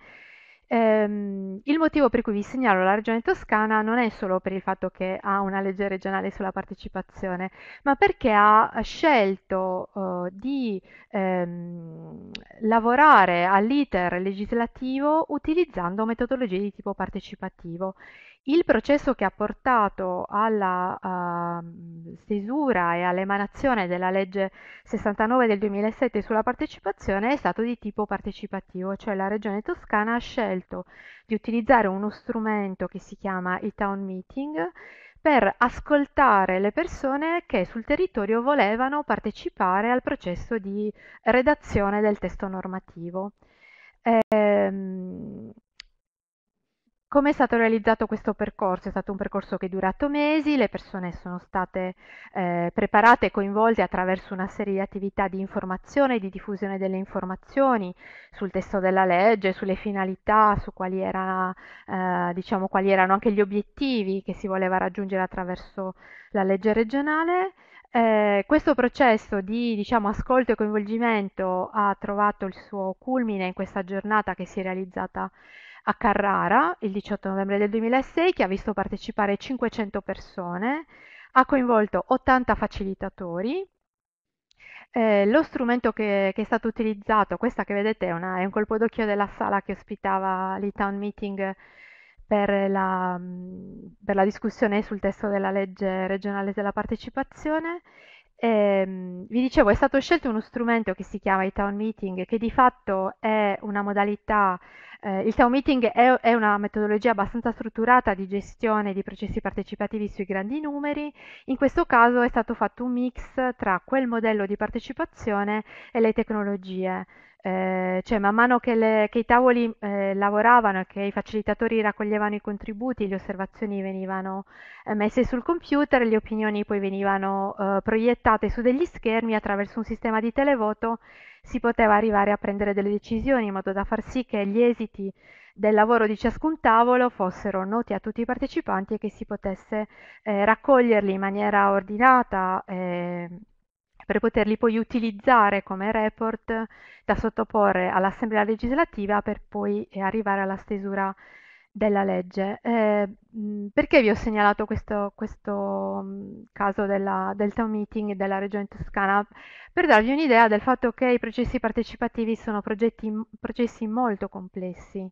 Ehm, il motivo per cui vi segnalo la Regione Toscana non è solo per il fatto che ha una legge regionale sulla partecipazione, ma perché ha scelto eh, di ehm, lavorare all'iter legislativo utilizzando metodologie di tipo partecipativo. Il processo che ha portato alla uh, stesura e all'emanazione della legge 69 del 2007 sulla partecipazione è stato di tipo partecipativo, cioè la Regione Toscana ha scelto di utilizzare uno strumento che si chiama il Town Meeting per ascoltare le persone che sul territorio volevano partecipare al processo di redazione del testo normativo. Ehm, come è stato realizzato questo percorso? È stato un percorso che è durato mesi, le persone sono state eh, preparate e coinvolte attraverso una serie di attività di informazione e di diffusione delle informazioni sul testo della legge, sulle finalità, su quali, era, eh, diciamo, quali erano anche gli obiettivi che si voleva raggiungere attraverso la legge regionale. Eh, questo processo di diciamo, ascolto e coinvolgimento ha trovato il suo culmine in questa giornata che si è realizzata a Carrara il 18 novembre del 2006 che ha visto partecipare 500 persone, ha coinvolto 80 facilitatori. Eh, lo strumento che, che, è stato utilizzato, questa che vedete è, una, è un colpo d'occhio della sala che ospitava l'E-Town Meeting per la, per la, discussione sul testo della legge regionale della partecipazione. E, ehm, vi dicevo, è stato scelto uno strumento che si chiama e town meeting, che di fatto è una modalità eh, il town meeting è, è, una metodologia abbastanza strutturata di gestione di processi partecipativi sui grandi numeri. In questo caso è stato fatto un mix tra quel modello di partecipazione e le tecnologie. Eh, cioè, man mano che, le, che i tavoli eh, lavoravano e che i facilitatori raccoglievano i contributi, le osservazioni venivano eh, messe sul computer, le opinioni poi venivano eh, proiettate su degli schermi attraverso un sistema di televoto si poteva arrivare a prendere delle decisioni in modo da far sì che gli esiti del lavoro di ciascun tavolo fossero noti a tutti i partecipanti e che si potesse eh, raccoglierli in maniera ordinata eh, per poterli poi utilizzare come report da sottoporre all'Assemblea legislativa per poi eh, arrivare alla stesura della legge. Eh, perché vi ho segnalato questo, questo caso della, del town meeting della Regione Toscana? Per darvi un'idea del fatto che i processi partecipativi sono progetti, processi molto complessi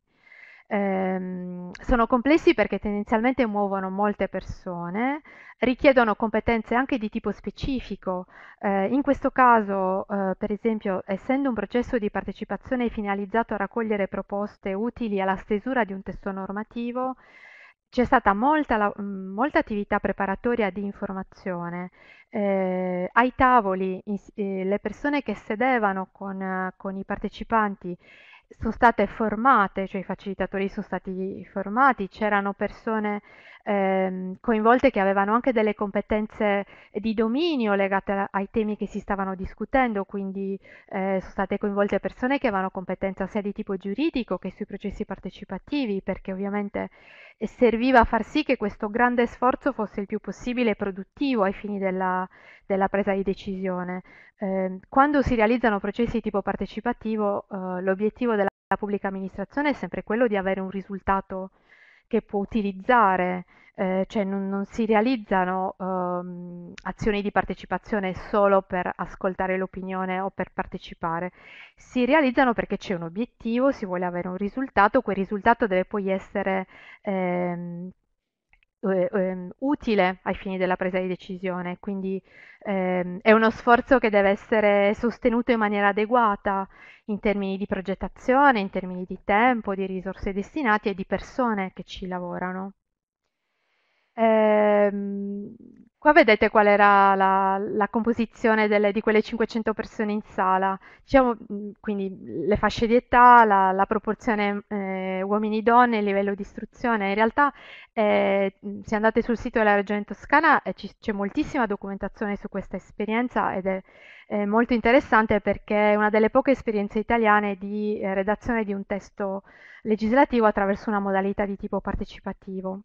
ehm, sono complessi perché tendenzialmente muovono molte persone, richiedono competenze anche di tipo specifico. Eh, in questo caso, eh, per esempio, essendo un processo di partecipazione finalizzato a raccogliere proposte utili alla stesura di un testo normativo, c'è stata molta, mm, molta, attività preparatoria di informazione. Eh, ai tavoli in, eh, le persone che sedevano con, con i partecipanti sono state formate, cioè i facilitatori sono stati formati, c'erano persone ehm, coinvolte che avevano anche delle competenze di dominio legate a, ai temi che si stavano discutendo, quindi eh, sono state coinvolte persone che avevano competenza sia di tipo giuridico che sui processi partecipativi, perché ovviamente serviva a far sì che questo grande sforzo fosse il più possibile produttivo ai fini della, della presa di decisione. Eh, quando si realizzano processi di tipo partecipativo, eh, l'obiettivo della pubblica amministrazione è sempre quello di avere un risultato che può utilizzare, eh, cioè non, non, si realizzano ehm, azioni di partecipazione solo per ascoltare l'opinione o per partecipare, si realizzano perché c'è un obiettivo, si vuole avere un risultato, quel risultato deve poi essere ehm, eh, ehm, utile ai fini della presa di decisione, quindi ehm, è uno sforzo che deve essere sostenuto in maniera adeguata in termini di progettazione, in termini di tempo, di risorse destinate e di persone che ci lavorano. Ehm, qua vedete qual era la, la composizione delle, di quelle 500 persone in sala, diciamo, mm, quindi le fasce di età, la, la proporzione eh, uomini-donne, il livello di istruzione. In realtà eh, mm, se andate sul sito della Regione Toscana eh, c'è moltissima documentazione su questa esperienza ed è, è, molto interessante perché è una delle poche esperienze italiane di eh, redazione di un testo legislativo attraverso una modalità di tipo partecipativo.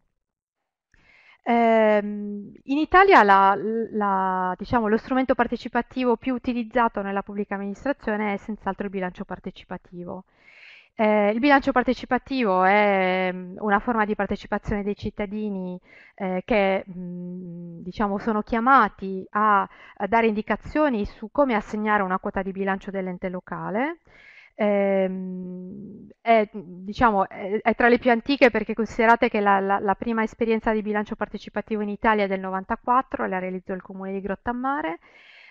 Ehm, in Italia la, la, diciamo, lo strumento partecipativo più utilizzato nella pubblica amministrazione è senz'altro il bilancio partecipativo. Eh, il bilancio partecipativo è mm, una forma di partecipazione dei cittadini eh, che mh, mm, diciamo, sono chiamati a, a dare indicazioni su come assegnare una quota di bilancio dell'ente locale Ehm, è, diciamo, è, è, tra le più antiche perché considerate che la, la, la, prima esperienza di bilancio partecipativo in Italia è del 94, la realizzò il comune di Grottammare.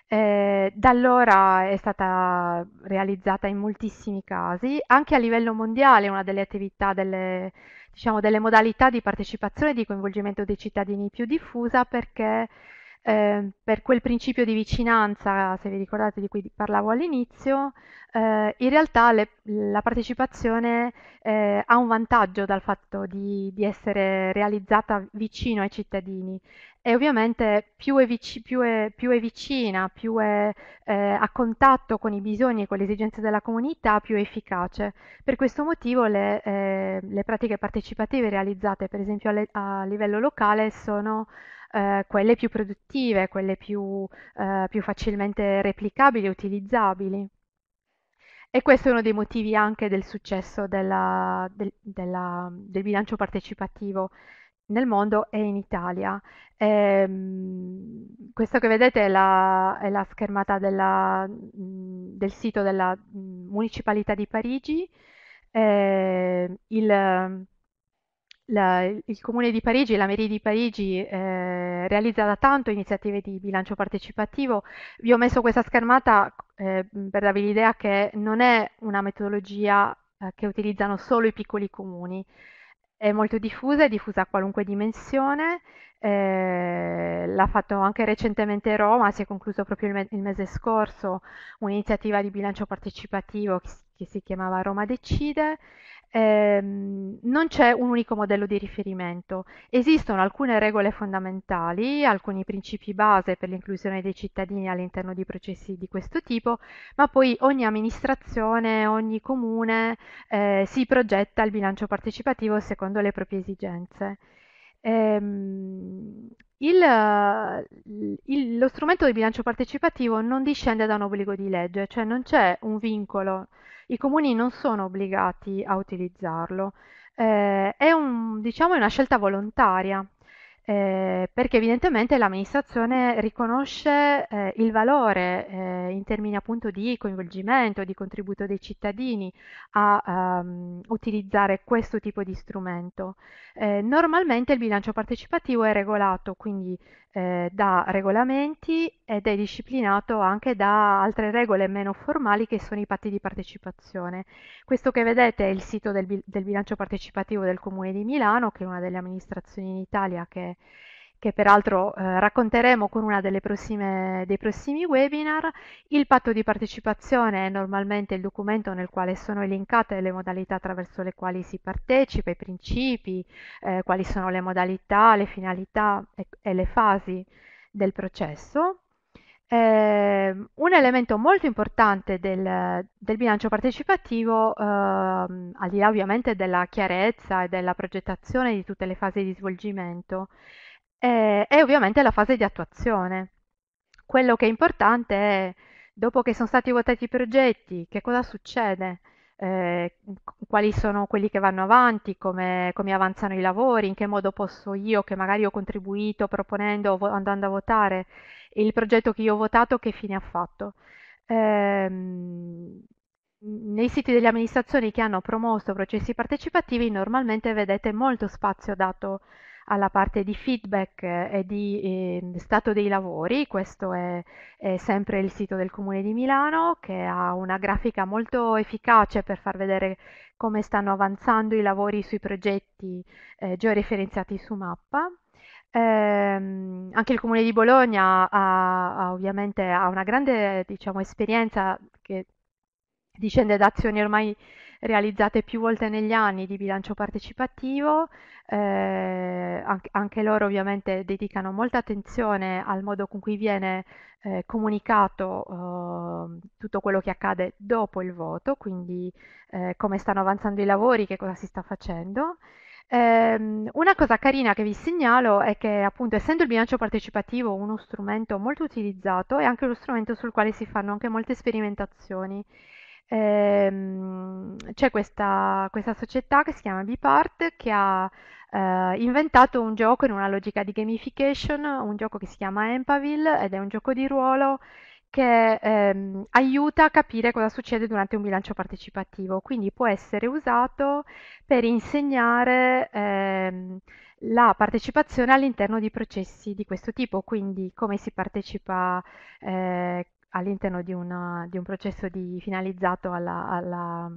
Eh, da allora è stata realizzata in moltissimi casi, anche a livello mondiale una delle attività, delle, diciamo, delle modalità di partecipazione e di coinvolgimento dei cittadini più diffusa perché eh, per quel principio di vicinanza, se vi ricordate di cui parlavo all'inizio, eh, in realtà le, la partecipazione eh, ha un vantaggio dal fatto di, di, essere realizzata vicino ai cittadini e ovviamente più è, vic, più è, più è vicina, più è eh, a contatto con i bisogni e con le esigenze della comunità, più è efficace. Per questo motivo le, eh, le pratiche partecipative realizzate per esempio alle, a livello locale sono eh, quelle più produttive, quelle più, eh, più facilmente replicabili e utilizzabili. E questo è uno dei motivi anche del successo della, del, della, del, bilancio partecipativo nel mondo e in Italia. Ehm, questo che vedete è la, è la schermata della, del sito della Municipalità di Parigi. Ehm, il, la, il Comune di Parigi la Meri di Parigi eh, realizza da tanto iniziative di bilancio partecipativo. Vi ho messo questa schermata eh, per darvi l'idea che non è una metodologia eh, che utilizzano solo i piccoli comuni, è molto diffusa, è diffusa a qualunque dimensione, eh, l'ha fatto anche recentemente Roma, si è concluso proprio il, me il mese scorso un'iniziativa di bilancio partecipativo che si chiamava Roma Decide ehm, non c'è un unico modello di riferimento. Esistono alcune regole fondamentali, alcuni principi base per l'inclusione dei cittadini all'interno di processi di questo tipo, ma poi ogni amministrazione, ogni comune eh, si progetta il bilancio partecipativo secondo le proprie esigenze. Ehm, il, il- lo strumento di bilancio partecipativo non discende da un obbligo di legge, cioè non c'è un vincolo, i comuni non sono obbligati a utilizzarlo. Eh, è un- diciamo, è una scelta volontaria. Eh, perché evidentemente l'amministrazione riconosce eh, il valore eh, in termini appunto di coinvolgimento, di contributo dei cittadini a um, utilizzare questo tipo di strumento. Eh, normalmente il bilancio partecipativo è regolato, quindi eh, da regolamenti ed è disciplinato anche da altre regole meno formali che sono i patti di partecipazione. Questo che vedete è il sito del, del bilancio partecipativo del Comune di Milano, che è una delle amministrazioni in Italia che che peraltro eh, racconteremo con una delle prossime, dei prossimi webinar. Il patto di partecipazione è normalmente il documento nel quale sono elencate le modalità attraverso le quali si partecipa, i principi, eh, quali sono le modalità, le finalità e, e le fasi del processo. Eh, un elemento molto importante del, del bilancio partecipativo, eh, al di là ovviamente della chiarezza e della progettazione di tutte le fasi di svolgimento, eh, è ovviamente la fase di attuazione. Quello che è importante è, dopo che sono stati votati i progetti, che cosa succede? Eh, quali sono quelli che vanno avanti, come, come, avanzano i lavori, in che modo posso io, che magari ho contribuito proponendo o andando a votare, il progetto che io ho votato, che fine ha fatto. Eh, nei siti delle amministrazioni che hanno promosso processi partecipativi normalmente vedete molto spazio dato alla parte di feedback e di eh, stato dei lavori, questo è, è, sempre il sito del Comune di Milano che ha una grafica molto efficace per far vedere come stanno avanzando i lavori sui progetti eh, georeferenziati su mappa. Eh, anche il Comune di Bologna ha, ha ovviamente ha una grande diciamo, esperienza che discende da azioni ormai realizzate più volte negli anni di bilancio partecipativo, eh, anche, anche, loro ovviamente dedicano molta attenzione al modo con cui viene eh, comunicato eh, tutto quello che accade dopo il voto, quindi eh, come stanno avanzando i lavori, che cosa si sta facendo. Ehm, una cosa carina che vi segnalo è che appunto essendo il bilancio partecipativo uno strumento molto utilizzato è anche uno strumento sul quale si fanno anche molte sperimentazioni ehm, c'è questa, questa, società che si chiama Bipart che ha eh, inventato un gioco in una logica di gamification, un gioco che si chiama Empaville ed è un gioco di ruolo che ehm, aiuta a capire cosa succede durante un bilancio partecipativo, quindi può essere usato per insegnare ehm, la partecipazione all'interno di processi di questo tipo, quindi come si partecipa, eh, all'interno di, una, di, un processo di, finalizzato alla, alla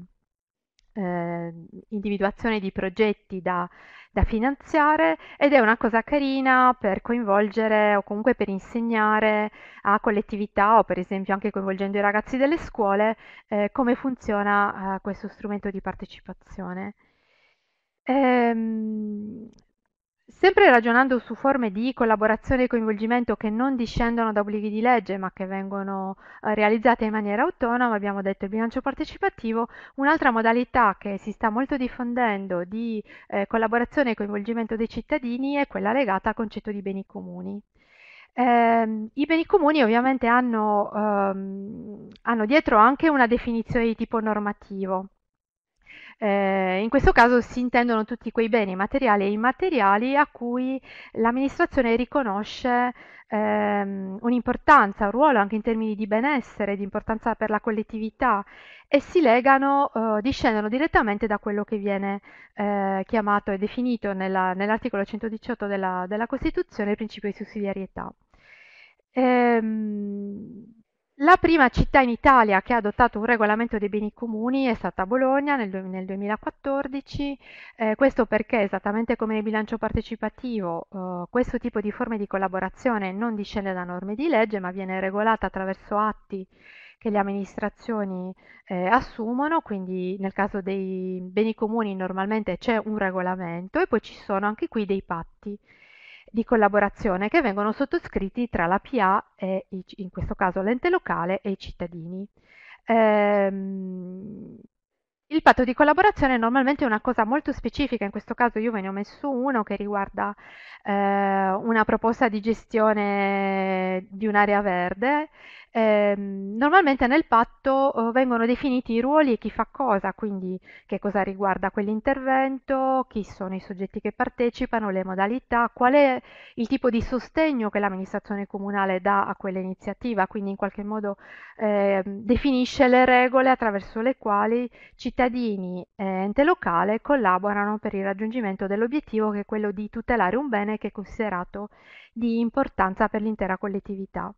eh, individuazione di progetti da, da, finanziare ed è una cosa carina per coinvolgere o comunque per insegnare a collettività o per esempio anche coinvolgendo i ragazzi delle scuole eh, come funziona eh, questo strumento di partecipazione. Ehm, Sempre ragionando su forme di collaborazione e coinvolgimento che non discendono da obblighi di legge, ma che vengono eh, realizzate in maniera autonoma, abbiamo detto il bilancio partecipativo, un'altra modalità che si sta molto diffondendo di eh, collaborazione e coinvolgimento dei cittadini è quella legata al concetto di beni comuni. Eh, I beni comuni ovviamente hanno, ehm, hanno dietro anche una definizione di tipo normativo. Eh, in questo caso si intendono tutti quei beni materiali e immateriali a cui l'amministrazione riconosce ehm, un'importanza, un ruolo anche in termini di benessere, di importanza per la collettività e si legano, eh, discendono direttamente da quello che viene eh, chiamato e definito nella, nell'articolo 118 della, della, Costituzione, il principio di sussidiarietà. Ehm, la prima città in Italia che ha adottato un regolamento dei beni comuni è stata Bologna nel, nel 2014, eh, questo perché esattamente come nel bilancio partecipativo eh, questo tipo di forme di collaborazione non discende da norme di legge ma viene regolata attraverso atti che le amministrazioni eh, assumono, quindi nel caso dei beni comuni normalmente c'è un regolamento e poi ci sono anche qui dei patti di collaborazione che vengono sottoscritti tra la PA e in questo caso l'ente locale e i cittadini. Ehm, il patto di collaborazione normalmente è una cosa molto specifica, in questo caso io ve ne ho messo uno che riguarda eh, una proposta di gestione di un'area verde eh, normalmente nel patto eh, vengono definiti i ruoli e chi fa cosa, quindi che cosa riguarda quell'intervento, chi sono i soggetti che partecipano, le modalità, qual è il tipo di sostegno che l'amministrazione comunale dà a quell'iniziativa, quindi in qualche modo eh, definisce le regole attraverso le quali cittadini e ente locale collaborano per il raggiungimento dell'obiettivo che è quello di tutelare un bene che è considerato di importanza per l'intera collettività.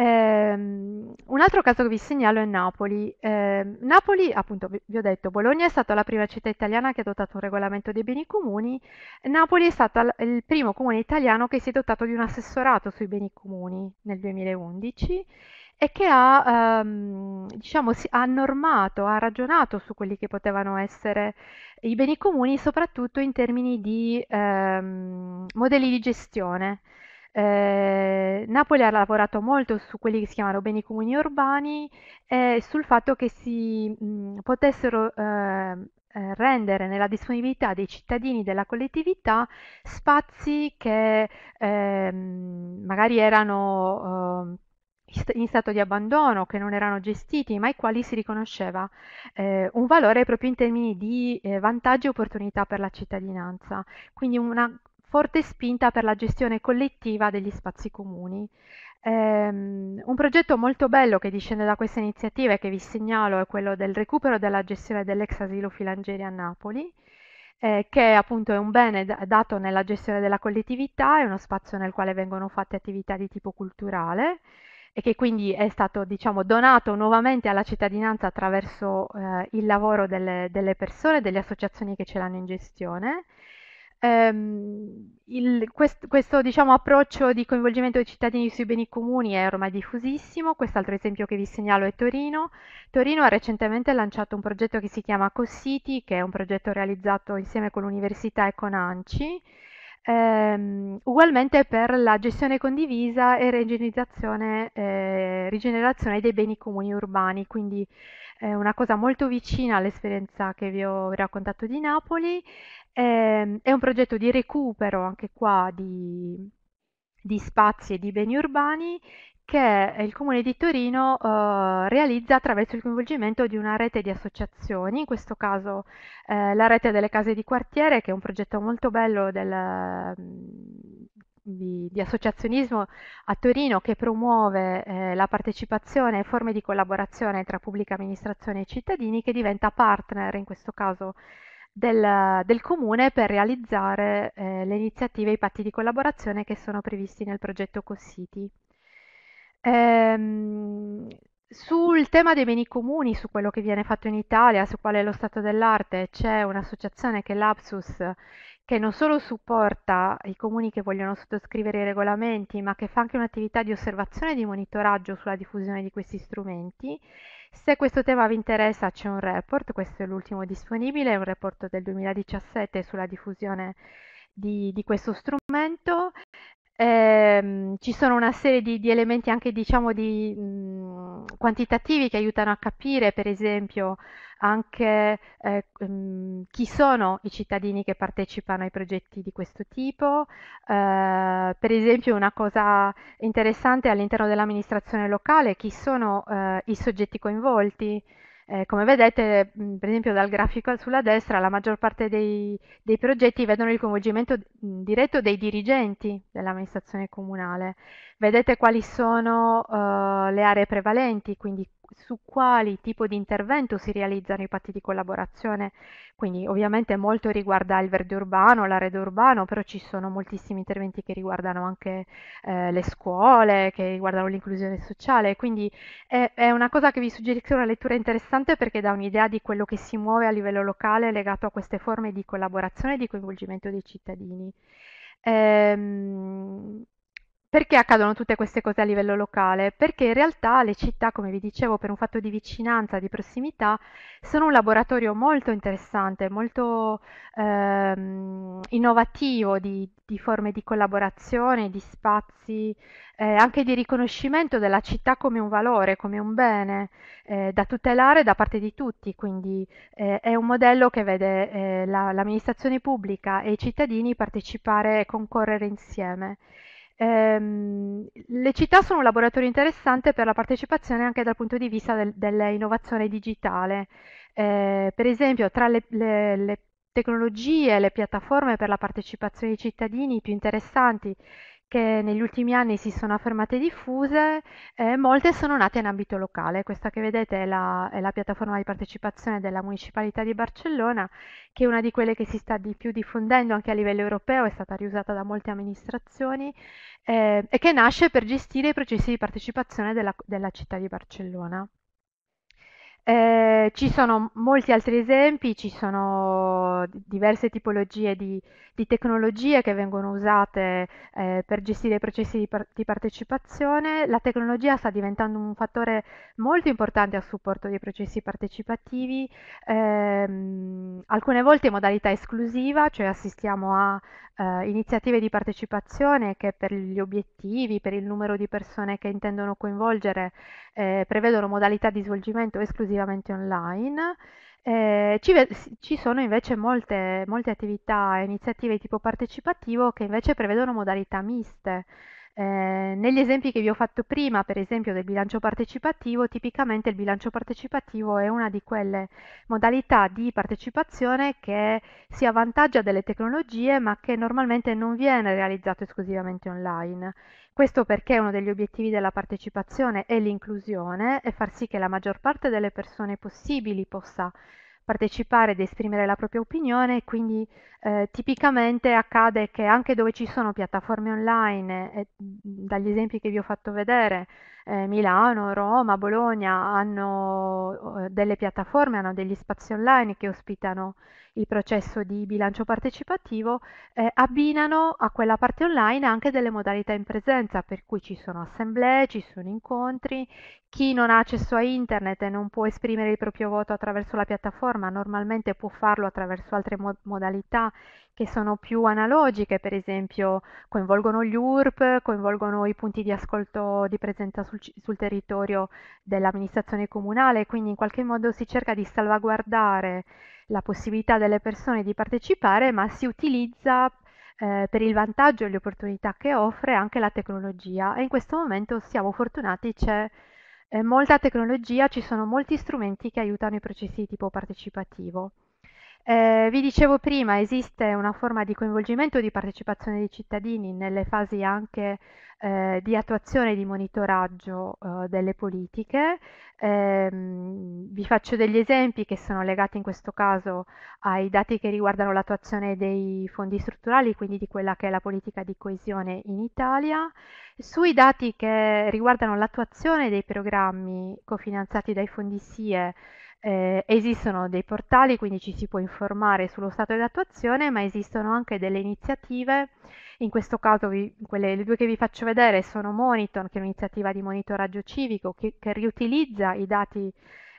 Ehm, un altro caso che vi segnalo è Napoli. Eh, Napoli, appunto, vi, ho detto, Bologna è stata la prima città italiana che ha dotato un regolamento dei beni comuni. Napoli è stato il primo comune italiano che si è dotato di un assessorato sui beni comuni nel 2011 e che ha, ehm, diciamo, ha normato, ha ragionato su quelli che potevano essere i beni comuni, soprattutto in termini di ehm, modelli di gestione eh, Napoli ha lavorato molto su quelli che si chiamano beni comuni urbani eh, e sul fatto che si mh, potessero ehm, eh, rendere nella disponibilità dei cittadini della collettività spazi che ehm, magari erano eh, in stato di abbandono, che non erano gestiti, ma ai quali si riconosceva eh, un valore proprio in termini di eh, vantaggio e opportunità per la cittadinanza. Quindi una forte spinta per la gestione collettiva degli spazi comuni. Ehm, un progetto molto bello che discende da questa iniziativa e che vi segnalo è quello del recupero della gestione dell'ex asilo filangeri a Napoli, eh, che appunto è un bene dato nella gestione della collettività, è uno spazio nel quale vengono fatte attività di tipo culturale e che quindi è stato diciamo, donato nuovamente alla cittadinanza attraverso eh, il lavoro delle, delle persone, delle associazioni che ce l'hanno in gestione ehm, il, quest, questo diciamo, approccio di coinvolgimento dei cittadini sui beni comuni è ormai diffusissimo, quest'altro esempio che vi segnalo è Torino. Torino ha recentemente lanciato un progetto che si chiama CoCity, che è un progetto realizzato insieme con l'università e con ANCI, ehm, ugualmente per la gestione condivisa e eh, rigenerazione dei beni comuni urbani, quindi eh, una cosa molto vicina all'esperienza che vi ho raccontato di Napoli, eh, è un progetto di recupero anche qua di, di spazi e di beni urbani che il Comune di Torino eh, realizza attraverso il coinvolgimento di una rete di associazioni, in questo caso eh, la rete delle case di quartiere, che è un progetto molto bello del, di, di associazionismo a Torino che promuove eh, la partecipazione e forme di collaborazione tra pubblica amministrazione e cittadini che diventa partner in questo caso del, del comune per realizzare eh, le iniziative e i patti di collaborazione che sono previsti nel progetto COSITI. Ehm, sul tema dei beni comuni, su quello che viene fatto in Italia, su quale è lo stato dell'arte, c'è un'associazione che è l'Apsus che non solo supporta i comuni che vogliono sottoscrivere i regolamenti, ma che fa anche un'attività di osservazione e di monitoraggio sulla diffusione di questi strumenti. Se questo tema vi interessa c'è un report, questo è l'ultimo disponibile, è un report del 2017 sulla diffusione di, di questo strumento. Eh, ci sono una serie di, di elementi anche diciamo di, mh, mm, quantitativi che aiutano a capire per esempio anche eh, mhmm, chi sono i cittadini che partecipano ai progetti di questo tipo. Eh, per esempio una cosa interessante all'interno dell'amministrazione locale, chi sono eh, i soggetti coinvolti. Eh, come vedete, mhmm, per esempio dal grafico sulla destra, la maggior parte dei, dei progetti vedono il coinvolgimento mhmm, diretto dei dirigenti dell'amministrazione comunale. Vedete quali sono uh, le aree prevalenti, quindi su quali tipo di intervento si realizzano i patti di collaborazione. Quindi ovviamente molto riguarda il verde urbano, l'arredo urbano, però ci sono moltissimi interventi che riguardano anche eh, le scuole, che riguardano l'inclusione sociale. Quindi è, è, una cosa che vi suggerisco una lettura interessante perché dà un'idea di quello che si muove a livello locale legato a queste forme di collaborazione e di coinvolgimento dei cittadini. Ehm, perché accadono tutte queste cose a livello locale? Perché in realtà le città, come vi dicevo, per un fatto di vicinanza, di prossimità, sono un laboratorio molto interessante, molto ehm, innovativo di, di, forme di collaborazione, di spazi, eh, anche di riconoscimento della città come un valore, come un bene eh, da tutelare da parte di tutti. Quindi eh, è un modello che vede eh, la, l'amministrazione pubblica e i cittadini partecipare e concorrere insieme. Ehm, le città sono un laboratorio interessante per la partecipazione anche dal punto di vista del, dell'innovazione digitale. Eh, per esempio, tra le, le, le tecnologie e le piattaforme per la partecipazione dei cittadini più interessanti che negli ultimi anni si sono affermate diffuse, eh, molte sono nate in ambito locale. Questa che vedete è la, è la, piattaforma di partecipazione della Municipalità di Barcellona, che è una di quelle che si sta di più diffondendo anche a livello europeo, è stata riusata da molte amministrazioni eh, e che nasce per gestire i processi di partecipazione della, della città di Barcellona. Eh, ci sono molti altri esempi, ci sono diverse tipologie di, di tecnologie che vengono usate eh, per gestire i processi di, par- di, partecipazione. La tecnologia sta diventando un fattore molto importante a supporto dei processi partecipativi, ehm, alcune volte in modalità esclusiva, cioè assistiamo a eh, iniziative di partecipazione che per gli obiettivi, per il numero di persone che intendono coinvolgere, eh, prevedono modalità di svolgimento esclusivamente esclusivamente online. Eh, ci, ci, sono invece molte, molte attività e iniziative di tipo partecipativo che invece prevedono modalità miste, eh, negli esempi che vi ho fatto prima, per esempio del bilancio partecipativo, tipicamente il bilancio partecipativo è una di quelle modalità di partecipazione che si avvantaggia delle tecnologie ma che normalmente non viene realizzato esclusivamente online. Questo perché uno degli obiettivi della partecipazione è l'inclusione e far sì che la maggior parte delle persone possibili possa partecipare ed esprimere la propria opinione, quindi eh, tipicamente accade che anche dove ci sono piattaforme online, eh, dagli esempi che vi ho fatto vedere, eh, Milano, Roma, Bologna hanno eh, delle piattaforme, hanno degli spazi online che ospitano il processo di bilancio partecipativo, eh, abbinano a quella parte online anche delle modalità in presenza, per cui ci sono assemblee, ci sono incontri, chi non ha accesso a internet e non può esprimere il proprio voto attraverso la piattaforma, normalmente può farlo attraverso altre mo modalità che sono più analogiche, per esempio coinvolgono gli URP, coinvolgono i punti di ascolto di presenza sul, sul territorio dell'amministrazione comunale, quindi in qualche modo si cerca di salvaguardare la possibilità delle persone di partecipare, ma si utilizza eh, per il vantaggio e le opportunità che offre anche la tecnologia e in questo momento siamo fortunati, c'è eh, molta tecnologia, ci sono molti strumenti che aiutano i processi di tipo partecipativo. Eh, vi dicevo prima, esiste una forma di coinvolgimento e di partecipazione dei cittadini nelle fasi anche eh, di attuazione e di monitoraggio eh, delle politiche. Ehm, vi faccio degli esempi che sono legati in questo caso ai dati che riguardano l'attuazione dei fondi strutturali, quindi di quella che è la politica di coesione in Italia, sui dati che riguardano l'attuazione dei programmi cofinanziati dai fondi SIE. Eh, esistono dei portali, quindi ci si può informare sullo stato di attuazione, ma esistono anche delle iniziative, in questo caso vi, quelle, le due che vi faccio vedere sono Monitor, che è un'iniziativa di monitoraggio civico che, che riutilizza i dati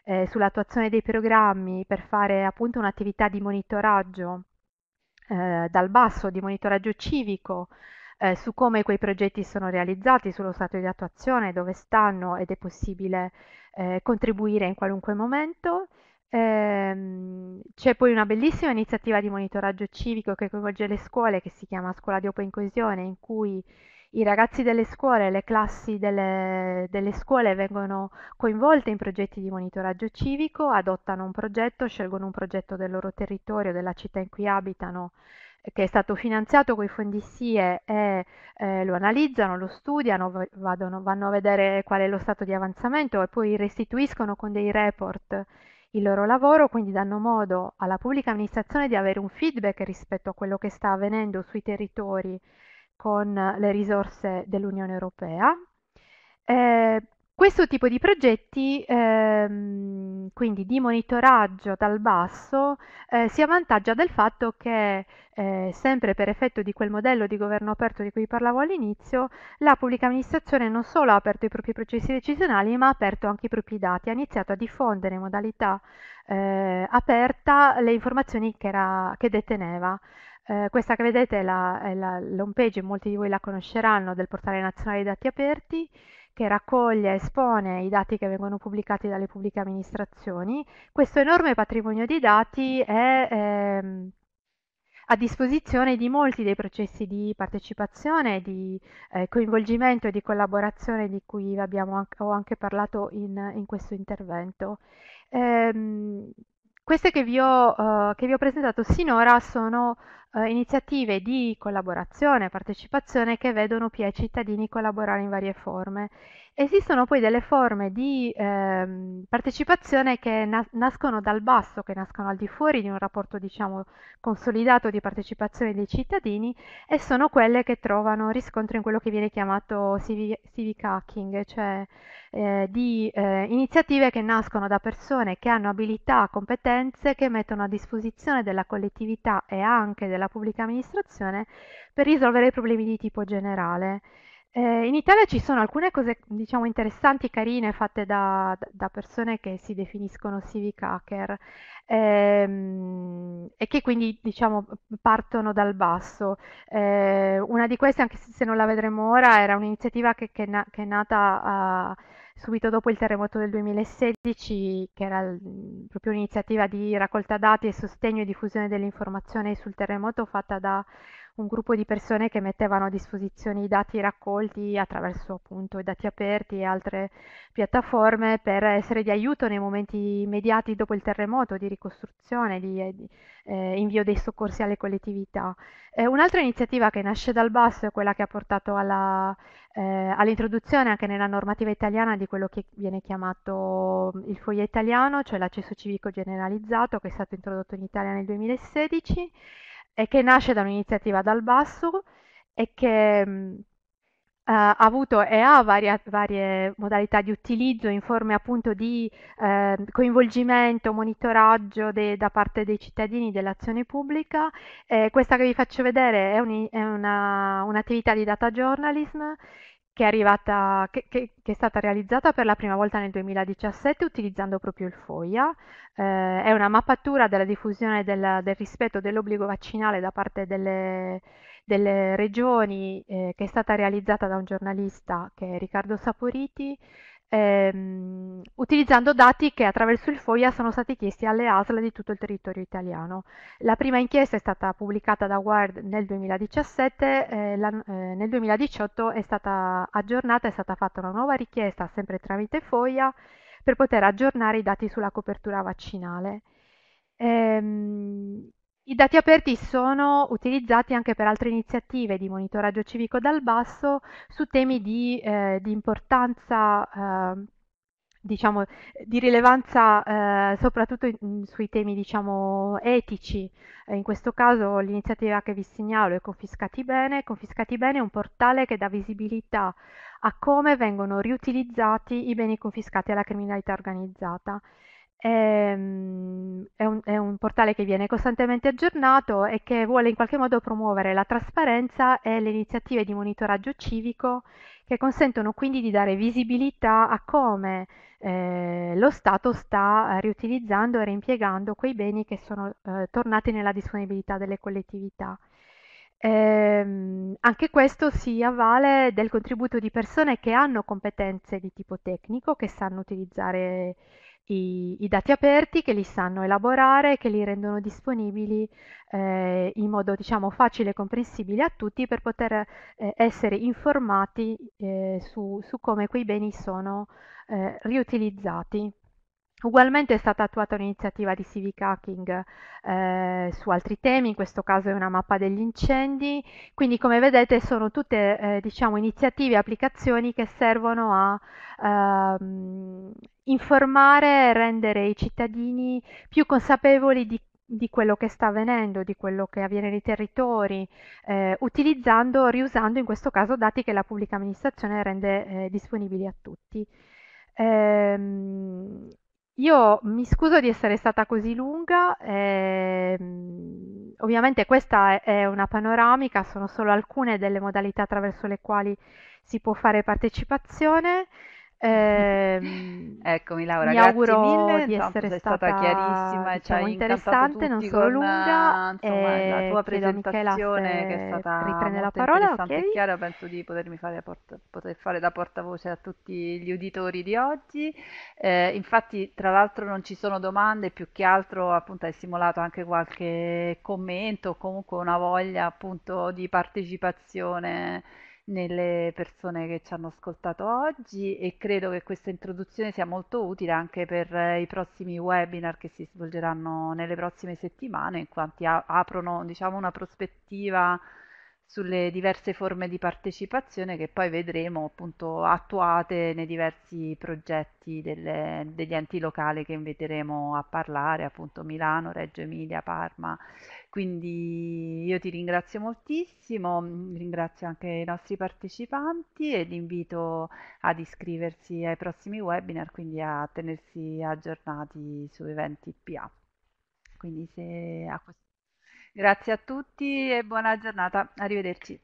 eh, sull'attuazione dei programmi per fare appunto un'attività di monitoraggio eh, dal basso, di monitoraggio civico, eh, su come quei progetti sono realizzati, sullo stato di attuazione, dove stanno ed è possibile eh, contribuire in qualunque momento. Ehm, c'è poi una bellissima iniziativa di monitoraggio civico che coinvolge le scuole che si chiama Scuola di Open Coesione in cui i ragazzi delle scuole, le classi delle, delle, scuole vengono coinvolte in progetti di monitoraggio civico, adottano un progetto, scelgono un progetto del loro territorio, della città in cui abitano, eh, che è stato finanziato con i fondi SIE e eh, lo analizzano, lo studiano, vadano, vanno a vedere qual è lo stato di avanzamento e poi restituiscono con dei report il loro lavoro, quindi danno modo alla pubblica amministrazione di avere un feedback rispetto a quello che sta avvenendo sui territori con le risorse dell'Unione Europea. Eh, questo tipo di progetti, ehm, quindi di monitoraggio dal basso, eh, si avvantaggia del fatto che, eh, sempre per effetto di quel modello di governo aperto di cui parlavo all'inizio, la pubblica amministrazione non solo ha aperto i propri processi decisionali, ma ha aperto anche i propri dati, ha iniziato a diffondere in modalità eh, aperta le informazioni che, era, che deteneva. Eh, questa che vedete è la, è la home page, molti di voi la conosceranno, del portale nazionale dei dati aperti, che raccoglie e espone i dati che vengono pubblicati dalle pubbliche amministrazioni. Questo enorme patrimonio di dati è ehm, a disposizione di molti dei processi di partecipazione, di eh, coinvolgimento e di collaborazione di cui anche, ho anche parlato in, in questo intervento. Ehm, queste che vi, ho, eh, che vi, ho, presentato sinora sono eh, iniziative di collaborazione e partecipazione che vedono PIA cittadini collaborare in varie forme Esistono poi delle forme di ehm, partecipazione che na- nascono dal basso, che nascono al di fuori di un rapporto diciamo, consolidato di partecipazione dei cittadini e sono quelle che trovano riscontro in quello che viene chiamato civi- civic hacking, cioè eh, di eh, iniziative che nascono da persone che hanno abilità, competenze che mettono a disposizione della collettività e anche della pubblica amministrazione per risolvere i problemi di tipo generale. Eh, in Italia ci sono alcune cose, diciamo, interessanti, carine, fatte da, da persone che si definiscono civic hacker ehm, e che quindi, diciamo, partono dal basso. Eh, una di queste, anche se non la vedremo ora, era un'iniziativa che, che, na- che è nata uh, subito dopo il terremoto del 2016, che era l- proprio un'iniziativa di raccolta dati e sostegno e diffusione dell'informazione sul terremoto fatta da un gruppo di persone che mettevano a disposizione i dati raccolti attraverso appunto i dati aperti e altre piattaforme per essere di aiuto nei momenti immediati dopo il terremoto, di ricostruzione, di, eh, di eh, invio dei soccorsi alle collettività. Eh, un'altra iniziativa che nasce dal basso è quella che ha portato alla, eh, all'introduzione anche nella normativa italiana di quello che viene chiamato il foglio italiano, cioè l'accesso civico generalizzato che è stato introdotto in Italia nel 2016 e che nasce da un'iniziativa dal basso e che mh, mm, eh, ha avuto e ha varia, varie modalità di utilizzo in forme appunto di eh, coinvolgimento, monitoraggio de, da parte dei cittadini dell'azione pubblica. Eh, questa che vi faccio vedere è, un, è una, un'attività di data journalism che è, arrivata, che, che, che è, stata realizzata per la prima volta nel 2017 utilizzando proprio il FOIA. Eh, è una mappatura della diffusione del, del rispetto dell'obbligo vaccinale da parte delle, delle regioni eh, che è stata realizzata da un giornalista che è Riccardo Saporiti ehm, utilizzando dati che attraverso il FOIA sono stati chiesti alle ASL di tutto il territorio italiano. La prima inchiesta è stata pubblicata da Wired nel 2017, eh, la, eh, nel 2018 è stata aggiornata, è stata fatta una nuova richiesta sempre tramite FOIA per poter aggiornare i dati sulla copertura vaccinale. Ehm, i dati aperti sono utilizzati anche per altre iniziative di monitoraggio civico dal basso su temi di, eh, di importanza, eh, diciamo, di rilevanza eh, soprattutto in, sui temi diciamo, etici. Eh, in questo caso l'iniziativa che vi segnalo è Confiscati Bene. Confiscati Bene è un portale che dà visibilità a come vengono riutilizzati i beni confiscati alla criminalità organizzata Ehm, È un, è un portale che viene costantemente aggiornato e che vuole in qualche modo promuovere la trasparenza e le iniziative di monitoraggio civico che consentono quindi di dare visibilità a come eh, lo Stato sta eh, riutilizzando e reimpiegando quei beni che sono eh, tornati nella disponibilità delle collettività. Ehm, anche questo si avvale del contributo di persone che hanno competenze di tipo tecnico, che sanno utilizzare i, i, dati aperti, che li sanno elaborare, che li rendono disponibili eh, in modo diciamo, facile e comprensibile a tutti per poter eh, essere informati eh, su, su, come quei beni sono eh, riutilizzati Ugualmente è stata attuata un'iniziativa di civic hacking eh, su altri temi, in questo caso è una mappa degli incendi, quindi come vedete sono tutte eh, diciamo, iniziative e applicazioni che servono a eh, informare e rendere i cittadini più consapevoli di, di, quello che sta avvenendo, di quello che avviene nei territori, eh, utilizzando, riusando in questo caso dati che la pubblica amministrazione rende eh, disponibili a tutti. Ehm, io mi scuso di essere stata così lunga, ehm, ovviamente questa è una panoramica, sono solo alcune delle modalità attraverso le quali si può fare partecipazione. Eh, Eccomi Laura, mi auguro mille. di Intanto essere stata, stata chiarissima e diciamo, interessante, non solo lunga. Eh, insomma, e la eh, tua presentazione che è stata riprende la parola, interessante okay. e chiara, penso di potermi fare, port- poter fare da portavoce a tutti gli uditori di oggi. Eh, infatti, tra l'altro non ci sono domande, più che altro appunto hai simulato anche qualche commento, o comunque una voglia appunto di partecipazione nelle persone che ci hanno ascoltato oggi e credo che questa introduzione sia molto utile anche per eh, i prossimi webinar che si svolgeranno nelle prossime settimane in quanto aprono diciamo, una prospettiva sulle diverse forme di partecipazione che poi vedremo appunto attuate nei diversi progetti delle, degli enti locali che inviteremo a parlare, appunto Milano, Reggio Emilia, Parma. Quindi io ti ringrazio moltissimo, ringrazio anche i nostri partecipanti e li invito ad iscriversi ai prossimi webinar, quindi a tenersi aggiornati su eventi PA. Quindi se a questo Grazie a tutti e buona giornata. Arrivederci.